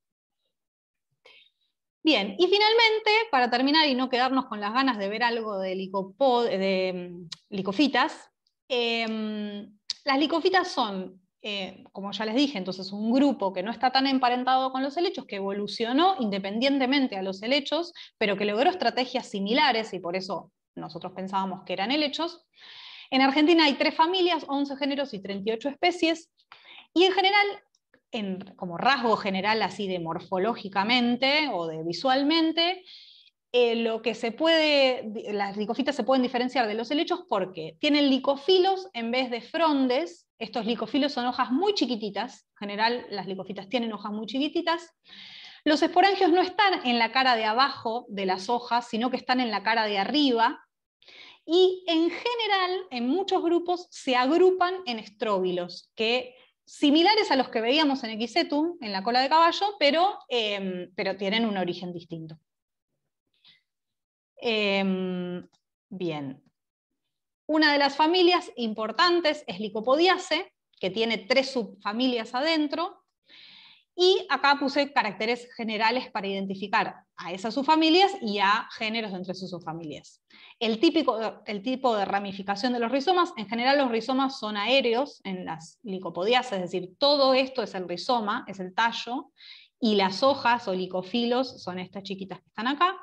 Bien, y finalmente, para terminar y no quedarnos con las ganas de ver algo de, de mm, licofitas, em, las licofitas son eh, como ya les dije, entonces un grupo que no está tan emparentado con los helechos, que evolucionó independientemente a los helechos, pero que logró estrategias similares y por eso nosotros pensábamos que eran helechos. En Argentina hay tres familias, 11 géneros y 38 especies, y en general, como rasgo general así de morfológicamente o de visualmente, eh, lo que se puede, las licofitas se pueden diferenciar de los helechos porque tienen licofilos en vez de frondes, estos licofilos son hojas muy chiquititas, en general las licofitas tienen hojas muy chiquititas. Los esporangios no están en la cara de abajo de las hojas, sino que están en la cara de arriba. Y en general, en muchos grupos, se agrupan en estróbilos, que similares a los que veíamos en Xetum en la cola de caballo, pero, em, tienen un origen distinto. Em, bien, una de las familias importantes es Licopodiaceae, que tiene tres subfamilias adentro. Y acá puse caracteres generales para identificar a esas subfamilias y a géneros entre sus subfamilias. El, tipo de ramificación de los rizomas, en general los rizomas son aéreos en las licopodias, es decir, todo esto es el rizoma, es el tallo, y las hojas o licofilos son estas chiquitas que están acá.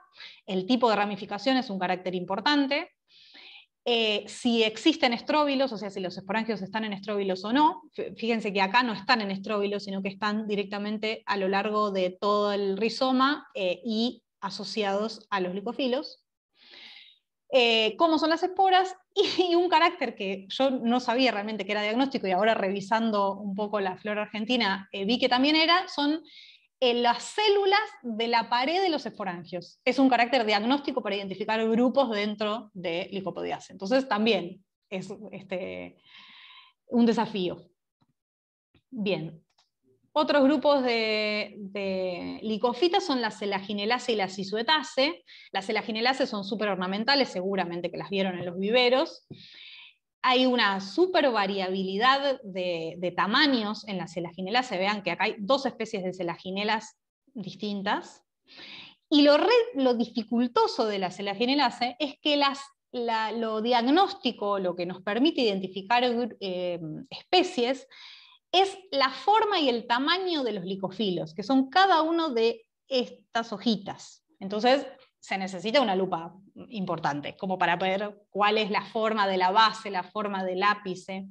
El tipo de ramificación es un carácter importante, eh, si existen estróbilos, o sea, si los esporangios están en estróbilos o no. Fíjense que acá no están en estróbilos, sino que están directamente a lo largo de todo el rizoma eh, y asociados a los licofilos. Eh, cómo son las esporas *laughs* y, un carácter que yo no sabía realmente que era diagnóstico y ahora revisando un poco la flora argentina vi que también era, son en las células de la pared de los esporangios. Es un carácter diagnóstico para identificar grupos dentro de licopodiase. Entonces también es este, un desafío. Bien. Otros grupos de, de licofitas son la celaginelase y la cisuetase. Las celaginelases son súper ornamentales, seguramente que las vieron en los viveros hay una super variabilidad de, tamaños en la celaginelas. Se vean que acá hay dos especies de celaginelas distintas. Y lo, dificultoso de la celaginelase es que lo diagnóstico, lo que nos permite identificar eh, especies, es la forma y el tamaño de los licofilos, que son cada uno de estas hojitas. Entonces, se necesita una lupa importante, como para ver cuál es la forma de la base, la forma del ápice.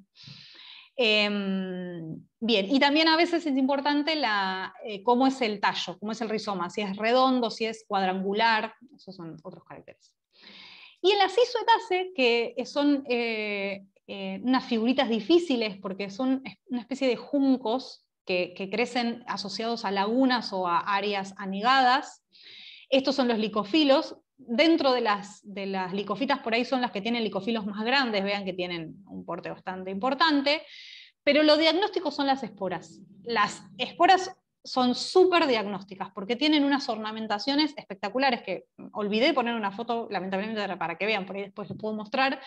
Em, bien, y también a veces es importante la, eh, cómo es el tallo, cómo es el rizoma, si es redondo, si es cuadrangular, esos son otros caracteres. Y en la isoetase, que son eh, eh, unas figuritas difíciles porque son una especie de juncos que, que crecen asociados a lagunas o a áreas anegadas, estos son los licofilos, dentro de las, de las licofitas por ahí son las que tienen licofilos más grandes, vean que tienen un porte bastante importante, pero lo diagnóstico son las esporas. Las esporas son súper diagnósticas porque tienen unas ornamentaciones espectaculares que olvidé poner una foto, lamentablemente, para que vean, por ahí después les puedo mostrar,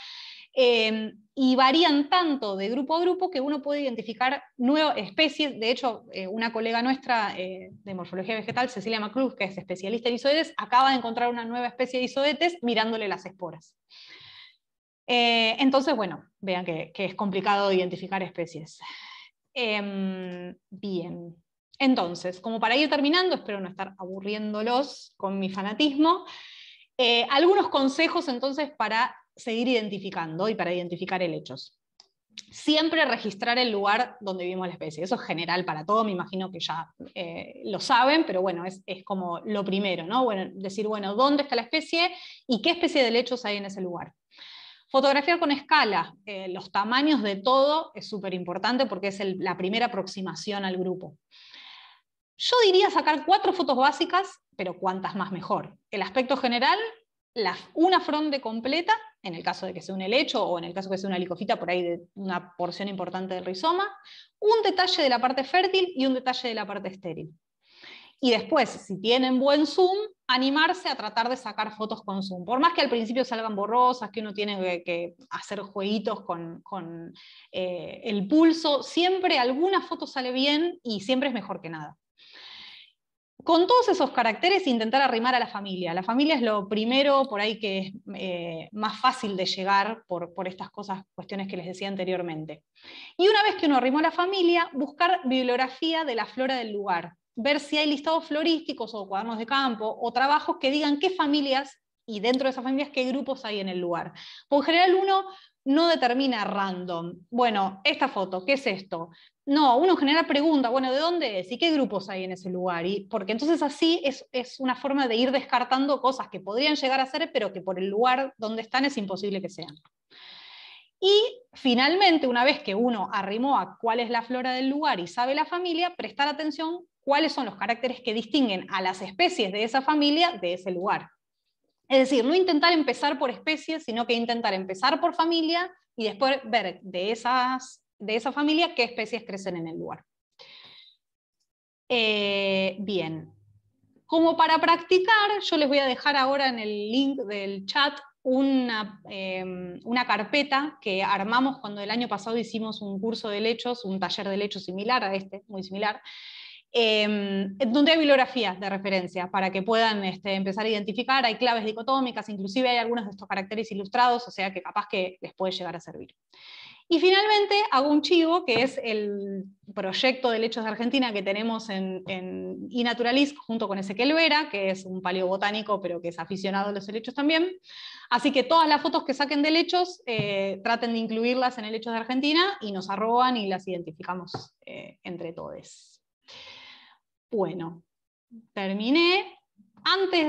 Em, y varían tanto de grupo a grupo que uno puede identificar nuevas especies. De hecho, eh, una colega nuestra eh, de morfología vegetal, Cecilia Macruz, que es especialista en isoetes, acaba de encontrar una nueva especie de isoetes mirándole las esporas. Eh, entonces, bueno, vean que, que, es complicado identificar especies. Em, bien. Entonces, como para ir terminando, espero no estar aburriéndolos con mi fanatismo, algunos consejos entonces para seguir identificando y para identificar el Siempre registrar el lugar donde vivimos la especie. Eso es general para todo, me imagino que ya eh, lo saben, pero bueno, es, como lo primero, ¿no? Bueno, decir, bueno, ¿dónde está la especie y qué especie de lechos hay en ese lugar? Fotografiar con escala, eh, los tamaños de todo es súper importante porque es la primera aproximación al grupo. Yo diría sacar cuatro fotos básicas, pero cuantas más mejor. El aspecto general, una fronde completa en el caso de que sea un helecho o en el caso de que sea una licofita, por ahí una porción importante del rizoma, un detalle de la parte fértil y un detalle de la parte estéril. Y después, si tienen buen zoom, animarse a tratar de sacar fotos con zoom. Por más que al principio salgan borrosas, que uno tiene que, hacer jueguitos con, eh, el pulso, siempre alguna foto sale bien y siempre es mejor que nada con todos esos caracteres intentar arrimar a la familia. La familia es lo primero por ahí que es eh, más fácil de llegar por, estas cosas, cuestiones que les decía anteriormente. Y una vez que uno arrimó a la familia, buscar bibliografía de la flora del lugar, ver si hay listados florísticos o cuadernos de campo o trabajos que digan qué familias y dentro de esas familias qué grupos hay en el lugar. Por general uno no determina random. Bueno, esta foto, ¿qué es esto? No, uno genera preguntas, bueno, ¿de dónde es? ¿Y qué grupos hay en ese lugar? Y, porque entonces así es, es, una forma de ir descartando cosas que podrían llegar a ser, pero que por el lugar donde están es imposible que sean. Y finalmente, una vez que uno arrimó a cuál es la flora del lugar y sabe la familia, prestar atención cuáles son los caracteres que distinguen a las especies de esa familia de ese lugar. Es decir, no intentar empezar por especies, sino que intentar empezar por familia y después ver de esas de esa familia, qué especies crecen en el lugar. Eh, bien, como para practicar, yo les voy a dejar ahora en el link del chat em, una, carpeta que armamos cuando el año pasado hicimos un curso de lechos, un taller de lechos similar a este, muy similar, em, donde hay bibliografías de referencia para que puedan este, empezar a identificar, hay claves dicotómicas, inclusive hay algunos de estos caracteres ilustrados, o sea que capaz que les puede llegar a servir. Y finalmente hago un chivo, que es el proyecto de lechos de Argentina que tenemos en, en iNaturalist junto con Ezequiel Vera, que es un paleobotánico, pero que es aficionado a los helechos también. Así que todas las fotos que saquen de lechos, eh, traten de incluirlas en el lechos de Argentina y nos arroban y las identificamos eh, entre todos. Bueno, terminé. Antes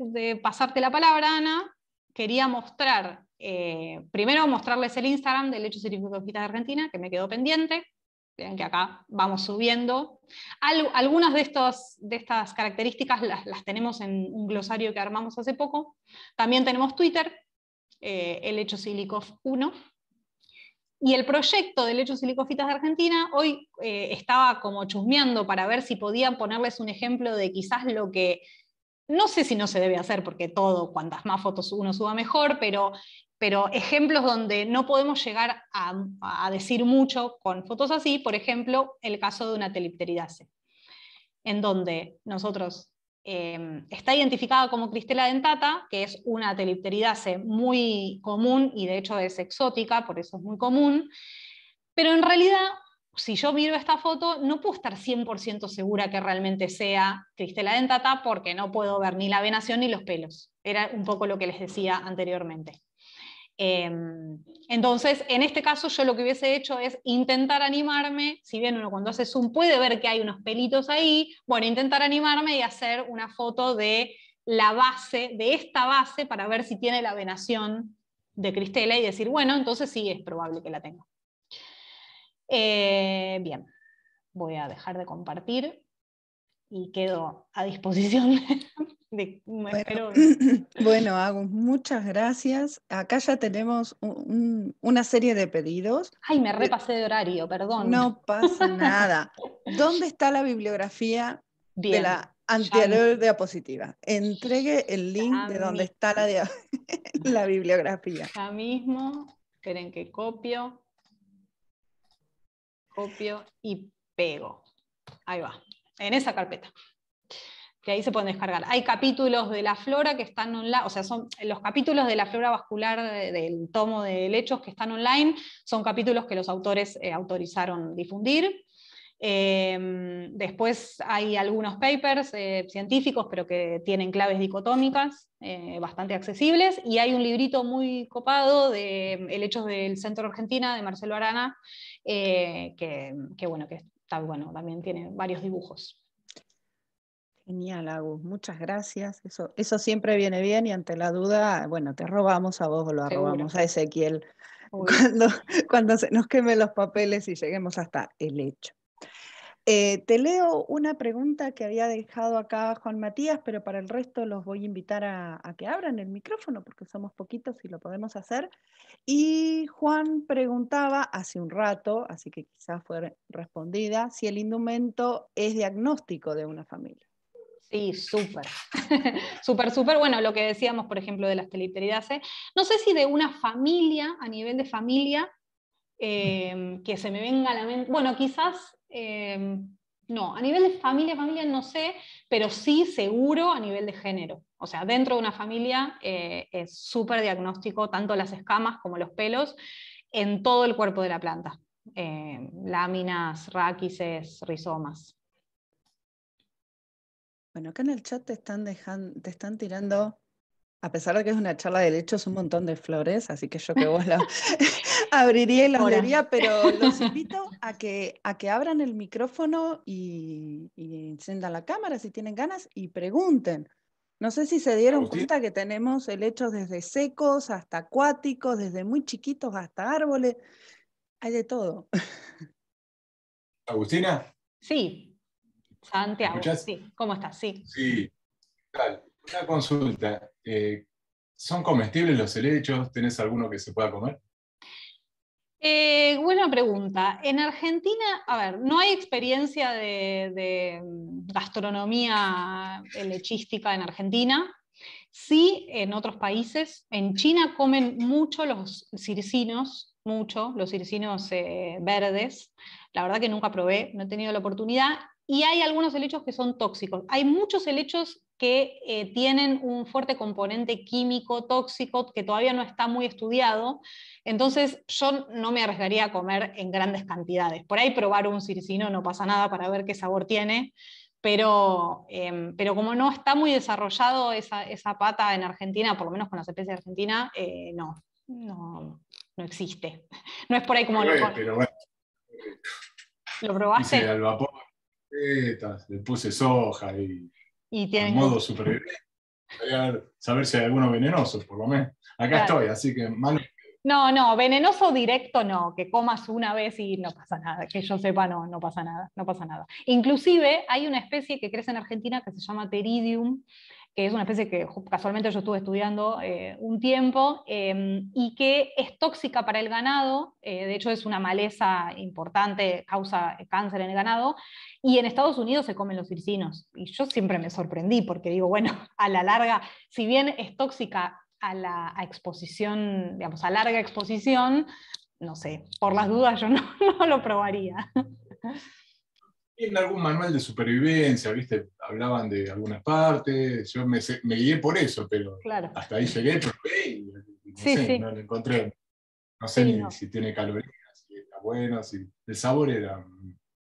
de pasarte la palabra, Ana, quería mostrar eh, primero mostrarles el Instagram del hecho Silicofitas de Argentina, que me quedó pendiente. Vean que acá vamos subiendo. algunas de, estos, de, estas características las, tenemos en un glosario que armamos hace poco. También tenemos Twitter, eh, el hecho silicof 1. Y el proyecto del hecho silicofitas de Argentina, hoy eh, estaba como chusmeando para ver si podían ponerles un ejemplo de quizás lo que no sé si no se debe hacer porque todo, cuantas más fotos uno suba mejor, pero pero ejemplos donde no podemos llegar a, decir mucho con fotos así, por ejemplo, el caso de una telipteridase, en donde nosotros em, está identificada como cristela dentata, que es una telipteridase muy común y de hecho es exótica, por eso es muy común, pero en realidad, si yo miro esta foto, no puedo estar 100% segura que realmente sea cristela dentata porque no puedo ver ni la venación ni los pelos. Era un poco lo que les decía anteriormente. Em, entonces, en este caso, yo lo que hubiese hecho es intentar animarme, si bien uno cuando hace zoom puede ver que hay unos pelitos ahí, bueno, intentar animarme y hacer una foto de la base, de esta base, para ver si tiene la venación de Cristela y decir, bueno, entonces sí es probable que la tenga. Eh, bien, voy a dejar de compartir y quedo a disposición. *laughs* De, bueno, espero... *clears throat* *laughs* bueno, Agus, muchas gracias. Acá ya tenemos una serie de pedidos. Ay, me eh, repasé de horario, perdón. No pasa nada. *laughs* ¿Dónde está la bibliografía de la anterior diapositiva? Entregue el link de donde está la, la bibliografía. Ya mismo, esperen que copio. Copio y pego. Ahí va en esa carpeta. Que ahí se pueden descargar. Hay capítulos de la flora que están online, o sea, son los capítulos de la flora vascular del tomo de lechos que están online, son capítulos que los autores eh, autorizaron difundir. Em, después hay algunos papers eh, científicos, pero que tienen claves dicotómicas eh, bastante accesibles. Y hay un librito muy copado de Helechos del Centro Argentina, de Marcelo Arana, que, que, bueno, que bueno, también tiene varios dibujos. Genial, Agus, muchas gracias. Eso, eso siempre viene bien y ante la duda, bueno, te robamos a vos o lo robamos a Ezequiel cuando, *laughs* cuando se nos quemen los papeles y lleguemos hasta el hecho. Eh, te leo una pregunta que había dejado acá Juan Matías, pero para el resto los voy a invitar a, que abran el micrófono porque somos poquitos y lo podemos hacer. Y Juan preguntaba hace un rato, así que quizás fue respondida, si el indumento es diagnóstico de una familia. Sí, súper. *laughs* súper, súper. Bueno, lo que decíamos, por ejemplo, de las teleteridaces. No sé si de una familia, a nivel de familia, mm. em, que se me venga a la mente. Bueno, quizás eh, no, a nivel de familia, familia no sé, pero sí seguro a nivel de género. O sea, dentro de una familia eh, es súper diagnóstico tanto las escamas como los pelos en todo el cuerpo de la planta. Eh, láminas, raquices, rizomas. Bueno, acá en el chat te están, dejando, te están tirando a pesar de que es una charla de derechos, un montón de flores, así que yo que vos la, *laughs* *laughs* abriría y lo pero los *laughs* invito a que, a que abran el micrófono y, y encendan la cámara si tienen ganas y pregunten. No sé si se dieron cuenta que tenemos helechos desde secos hasta acuáticos, desde muy chiquitos hasta árboles. Hay de todo. Agustina. Sí. Santiago. Sí. ¿Cómo estás? Sí. Una consulta. Eh, ¿Son comestibles los helechos? ¿Tenés alguno que se pueda comer? Eh, buena pregunta. En Argentina, a ver, no hay experiencia de, mm, gastronomía eh, lechística en Argentina. Sí, en otros países. En China comen mucho los circinos, mucho, los circinos eh, verdes. La verdad que nunca probé, no he tenido la oportunidad. Y hay algunos helechos que son tóxicos. Hay muchos helechos que eh, tienen un fuerte componente químico, tóxico, que todavía no está muy estudiado. Entonces, yo no me arriesgaría a comer en grandes cantidades. Por ahí probar un ciricino no pasa nada para ver qué sabor tiene, pero, em, pero como no está muy desarrollado esa, pata en Argentina, por lo menos con las especies de Argentina, eh, no, no, no, existe. *laughs* No es por ahí como... lo, probaste? Eh, le puse soja y y modo superviviente saber si hay alguno venenoso, por lo menos. Acá estoy, así que No, no, venenoso directo no, que comas una vez y no pasa nada, que yo sepa no, no pasa nada, no pasa nada. Inclusive hay una especie que crece en Argentina que se llama Teridium, que es una especie que casualmente yo estuve estudiando eh, un tiempo, em, y que es tóxica para el ganado, eh, de hecho es una maleza importante, causa cáncer en el ganado, y en Estados Unidos se comen los circinos. Y yo siempre me sorprendí porque digo, bueno, *laughs* a la larga, si bien es tóxica a la exposición, digamos, a larga exposición, no sé, por las dudas yo *laughs* no, no lo probaría. *laughs* en algún manual de supervivencia, ¿viste? Hablaban de algunas partes, yo me, guié por eso, pero hasta ahí llegué, no, sé, lo encontré. No sé ni si tiene calorías, si está bueno, si el sabor era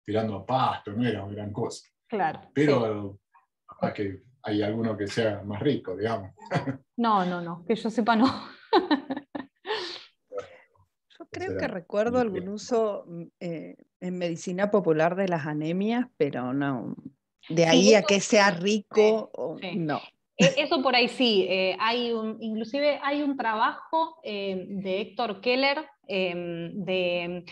tirando a pasto, no era gran cosa. Claro. Pero capaz que hay alguno que sea más rico, digamos. No, no, no, que yo sepa no. Yo creo que recuerdo algún uso mm, eh, en medicina popular de las anemias, pero no. De ahí a que sea rico, no. E, eso por ahí sí, eh, hay un, inclusive hay un trabajo eh, de Héctor Keller eh, de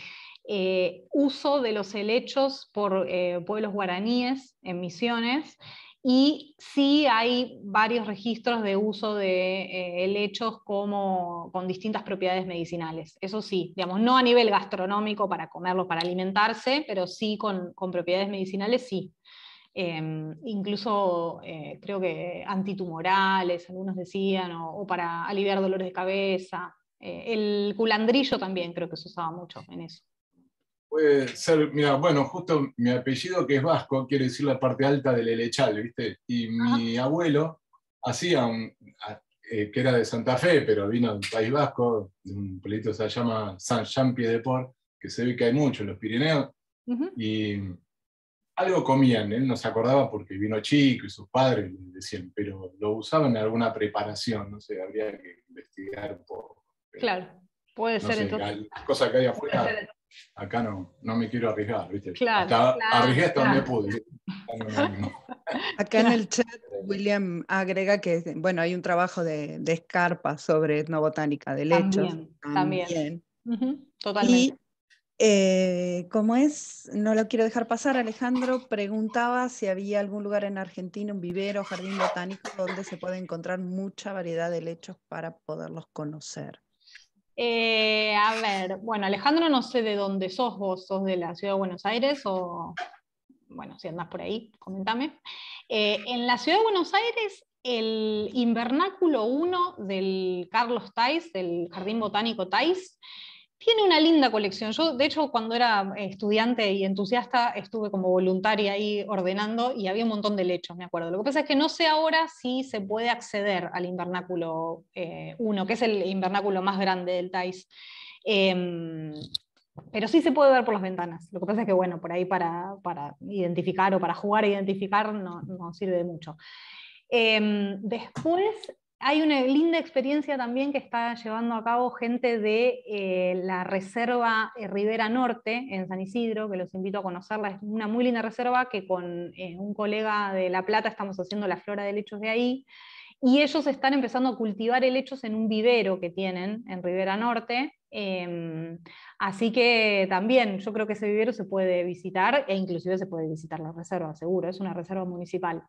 uso de los helechos por pueblos guaraníes en misiones y sí hay varios registros de uso de eh, helechos como, con distintas propiedades medicinales. Eso sí, digamos, no a nivel gastronómico para comerlo, para alimentarse, pero sí con, propiedades medicinales, sí. Em, incluso eh, creo que antitumorales, algunos decían, o para aliviar dolores de cabeza. Eh, el culandrillo también creo que se usaba mucho en eso puede ser, mira, bueno, justo mi apellido que es vasco, quiere decir la parte alta del Elechal, ¿viste? Y mi abuelo hacía un, eh, que era de Santa Fe, pero vino del País Vasco, de un pueblito que se llama San Jean-Pied de Port, que se ve que hay mucho en los Pirineos, y algo comían, él no se acordaba porque vino chico y sus padres decían, pero lo usaban en alguna preparación, no sé, habría que investigar por... Claro, puede ser entonces. Cosa que haya afuera acá no, no me quiero arriesgar, ¿viste? Claro, arriesgué pude. Acá en el chat, *laughs* William agrega que, bueno, hay un trabajo de, escarpa sobre etnobotánica de lechos. También, también. totalmente. Y, eh, como es, no lo quiero dejar pasar, Alejandro preguntaba si había algún lugar en Argentina, un vivero, jardín botánico, donde se puede encontrar mucha variedad de lechos para poderlos conocer. Eh, a ver, bueno, Alejandro, no sé de dónde sos vos, sos de la ciudad de Buenos Aires o, bueno, si andás por ahí, comentame. Eh, en la ciudad de Buenos Aires, el invernáculo 1 del Carlos Tais, del Jardín Botánico Tais, tiene una linda colección. Yo, de hecho, cuando era eh, estudiante y entusiasta, estuve como voluntaria ahí ordenando y había un montón de lechos, me acuerdo. Lo que pasa es que no sé ahora si se puede acceder al invernáculo 1, eh, que es el invernáculo más grande del TAIS. Em, pero sí se puede ver por las ventanas. Lo que pasa es que, bueno, por ahí para, para identificar o para jugar a identificar no, sirve de mucho. Em, después hay una linda experiencia también que está llevando a cabo gente de eh, la Reserva eh, Rivera Norte en San Isidro, que los invito a conocerla. Es una muy linda reserva que con eh, un colega de La Plata estamos haciendo la flora de lechos de ahí. Y ellos están empezando a cultivar helechos en un vivero que tienen en Rivera Norte. Em, así que también yo creo que ese vivero se puede visitar e inclusive se puede visitar la reserva, seguro. Es una reserva municipal.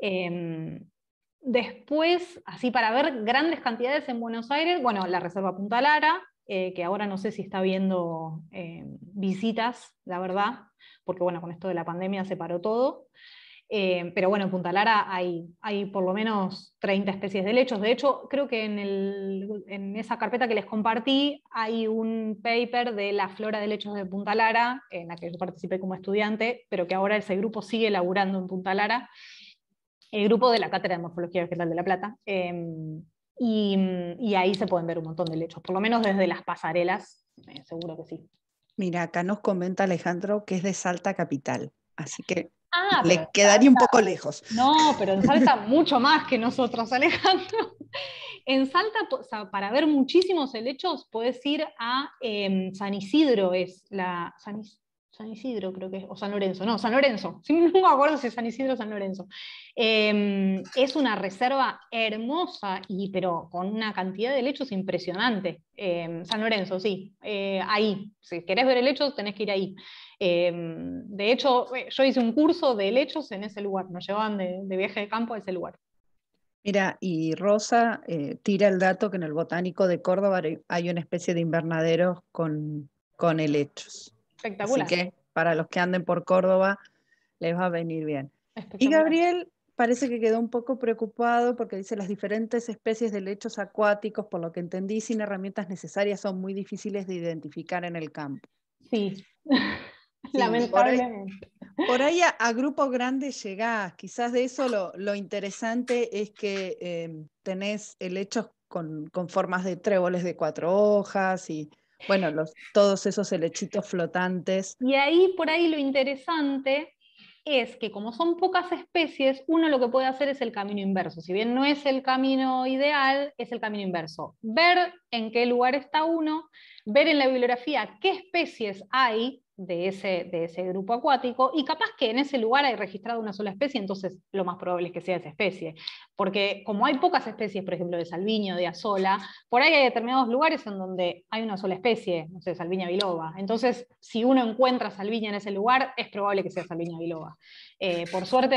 Em, Después, así para ver grandes cantidades en Buenos Aires, bueno, la Reserva Punta Lara, eh, que ahora no sé si está viendo eh, visitas, la verdad, porque bueno, con esto de la pandemia se paró todo. Eh, pero bueno, en Punta Lara hay, por lo menos 30 especies de lechos. De hecho, creo que en, en, esa carpeta que les compartí hay un paper de la flora de lechos de Punta Lara, en la que yo participé como estudiante, pero que ahora ese grupo sigue laburando en Punta Lara el grupo de la Cátedra de Morfología Vegetal de La Plata. Em, y, ahí se pueden ver un montón de lechos, por lo menos desde las pasarelas, eh, seguro que sí. Mira, acá nos comenta Alejandro que es de Salta Capital, así que ah, le quedaría un poco lejos. No, pero en Salta *laughs* mucho más que nosotros, Alejandro. En Salta, para ver muchísimos helechos, puedes ir a em, San Isidro, es la... San San Isidro creo que es, o San Lorenzo, no, San Lorenzo, si *laughs* no me acuerdo si es San Isidro o San Lorenzo. Em, es una reserva hermosa, y, pero con una cantidad de lechos impresionante. Em, San Lorenzo, sí, eh, ahí, si querés ver helechos tenés que ir ahí. Em, de hecho, eh, yo hice un curso de helechos en ese lugar, nos llevaban de, viaje de campo a ese lugar. Mira, y Rosa eh, tira el dato que en el Botánico de Córdoba hay una especie de invernaderos con, con helechos. Así que para los que anden por Córdoba les va a venir bien. Y Gabriel parece que quedó un poco preocupado porque dice las diferentes especies de lechos acuáticos, por lo que entendí, sin herramientas necesarias son muy difíciles de identificar en el campo. Sí. *laughs* Lamentablemente. Por ahí, a, grupo grande llegás. Quizás de eso lo, interesante es que eh, tenés helechos con, con, formas de tréboles de cuatro hojas y bueno, todos esos helechitos flotantes. Y ahí por ahí lo interesante es que como son pocas especies, uno lo que puede hacer es el camino inverso. Si bien no es el camino ideal, es el camino inverso. Ver en qué lugar está uno, ver en la bibliografía qué especies hay de ese, de ese grupo acuático y capaz que en ese lugar hay registrado una sola especie, entonces lo más probable es que sea esa especie. Porque como hay pocas especies, por ejemplo, de salviño, de azola, por ahí hay determinados lugares en donde hay una sola especie, no sé, salviña biloba. Entonces, si uno encuentra salviña en ese lugar, es probable que sea salviña biloba. Eh, por suerte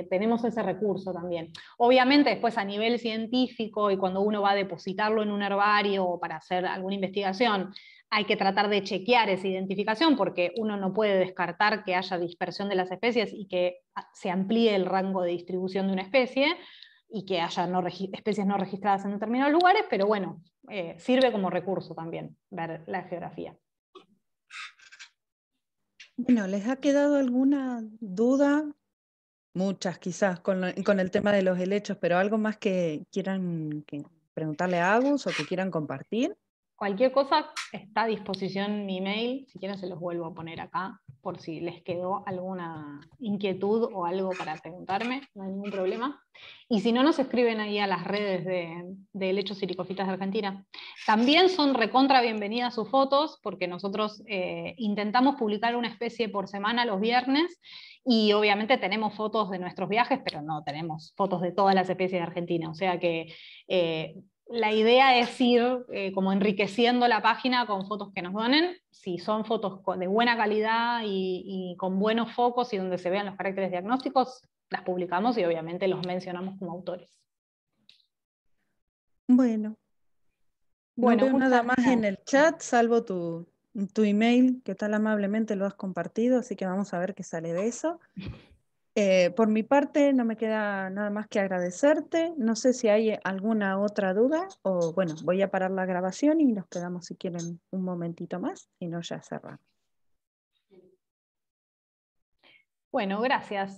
eh, tenemos ese recurso también. Obviamente después a nivel científico y cuando uno va a depositarlo en un herbario o para hacer alguna investigación, hay que tratar de chequear esa identificación porque uno no puede descartar que haya dispersión de las especies y que ah, se amplíe el rango de distribución de una especie y que haya especies no registradas en determinados lugares, pero bueno, eh, sirve como recurso también ver la geografía. Bueno, ¿les ha quedado alguna duda? Muchas quizás con, el tema de los helechos, pero algo más que quieran preguntarle a Agus o que quieran compartir. Cualquier cosa está a disposición mi mail, si quieren se los vuelvo a poner acá por si les quedó alguna inquietud o algo para preguntarme, no hay ningún problema. Y si no, nos escriben ahí a las redes de, de Lechos de Argentina. También son recontra bienvenidas sus fotos, porque nosotros eh, intentamos publicar una especie por semana los viernes, y obviamente tenemos fotos de nuestros viajes, pero no tenemos fotos de todas las especies de Argentina. O sea que eh, la idea es ir eh, como enriqueciendo la página con fotos que nos donen. Si son fotos de buena calidad y, con buenos focos y donde se vean los caracteres diagnósticos, las publicamos y obviamente los mencionamos como autores. Bueno. Bueno, no nada más en el chat, salvo tu, tu email, que tal amablemente lo has compartido, así que vamos a ver qué sale de eso. Eh, por mi parte, no me queda nada más que agradecerte. No sé si hay alguna otra duda o bueno, voy a parar la grabación y nos quedamos si quieren un momentito más y no ya cerrar Bueno, gracias.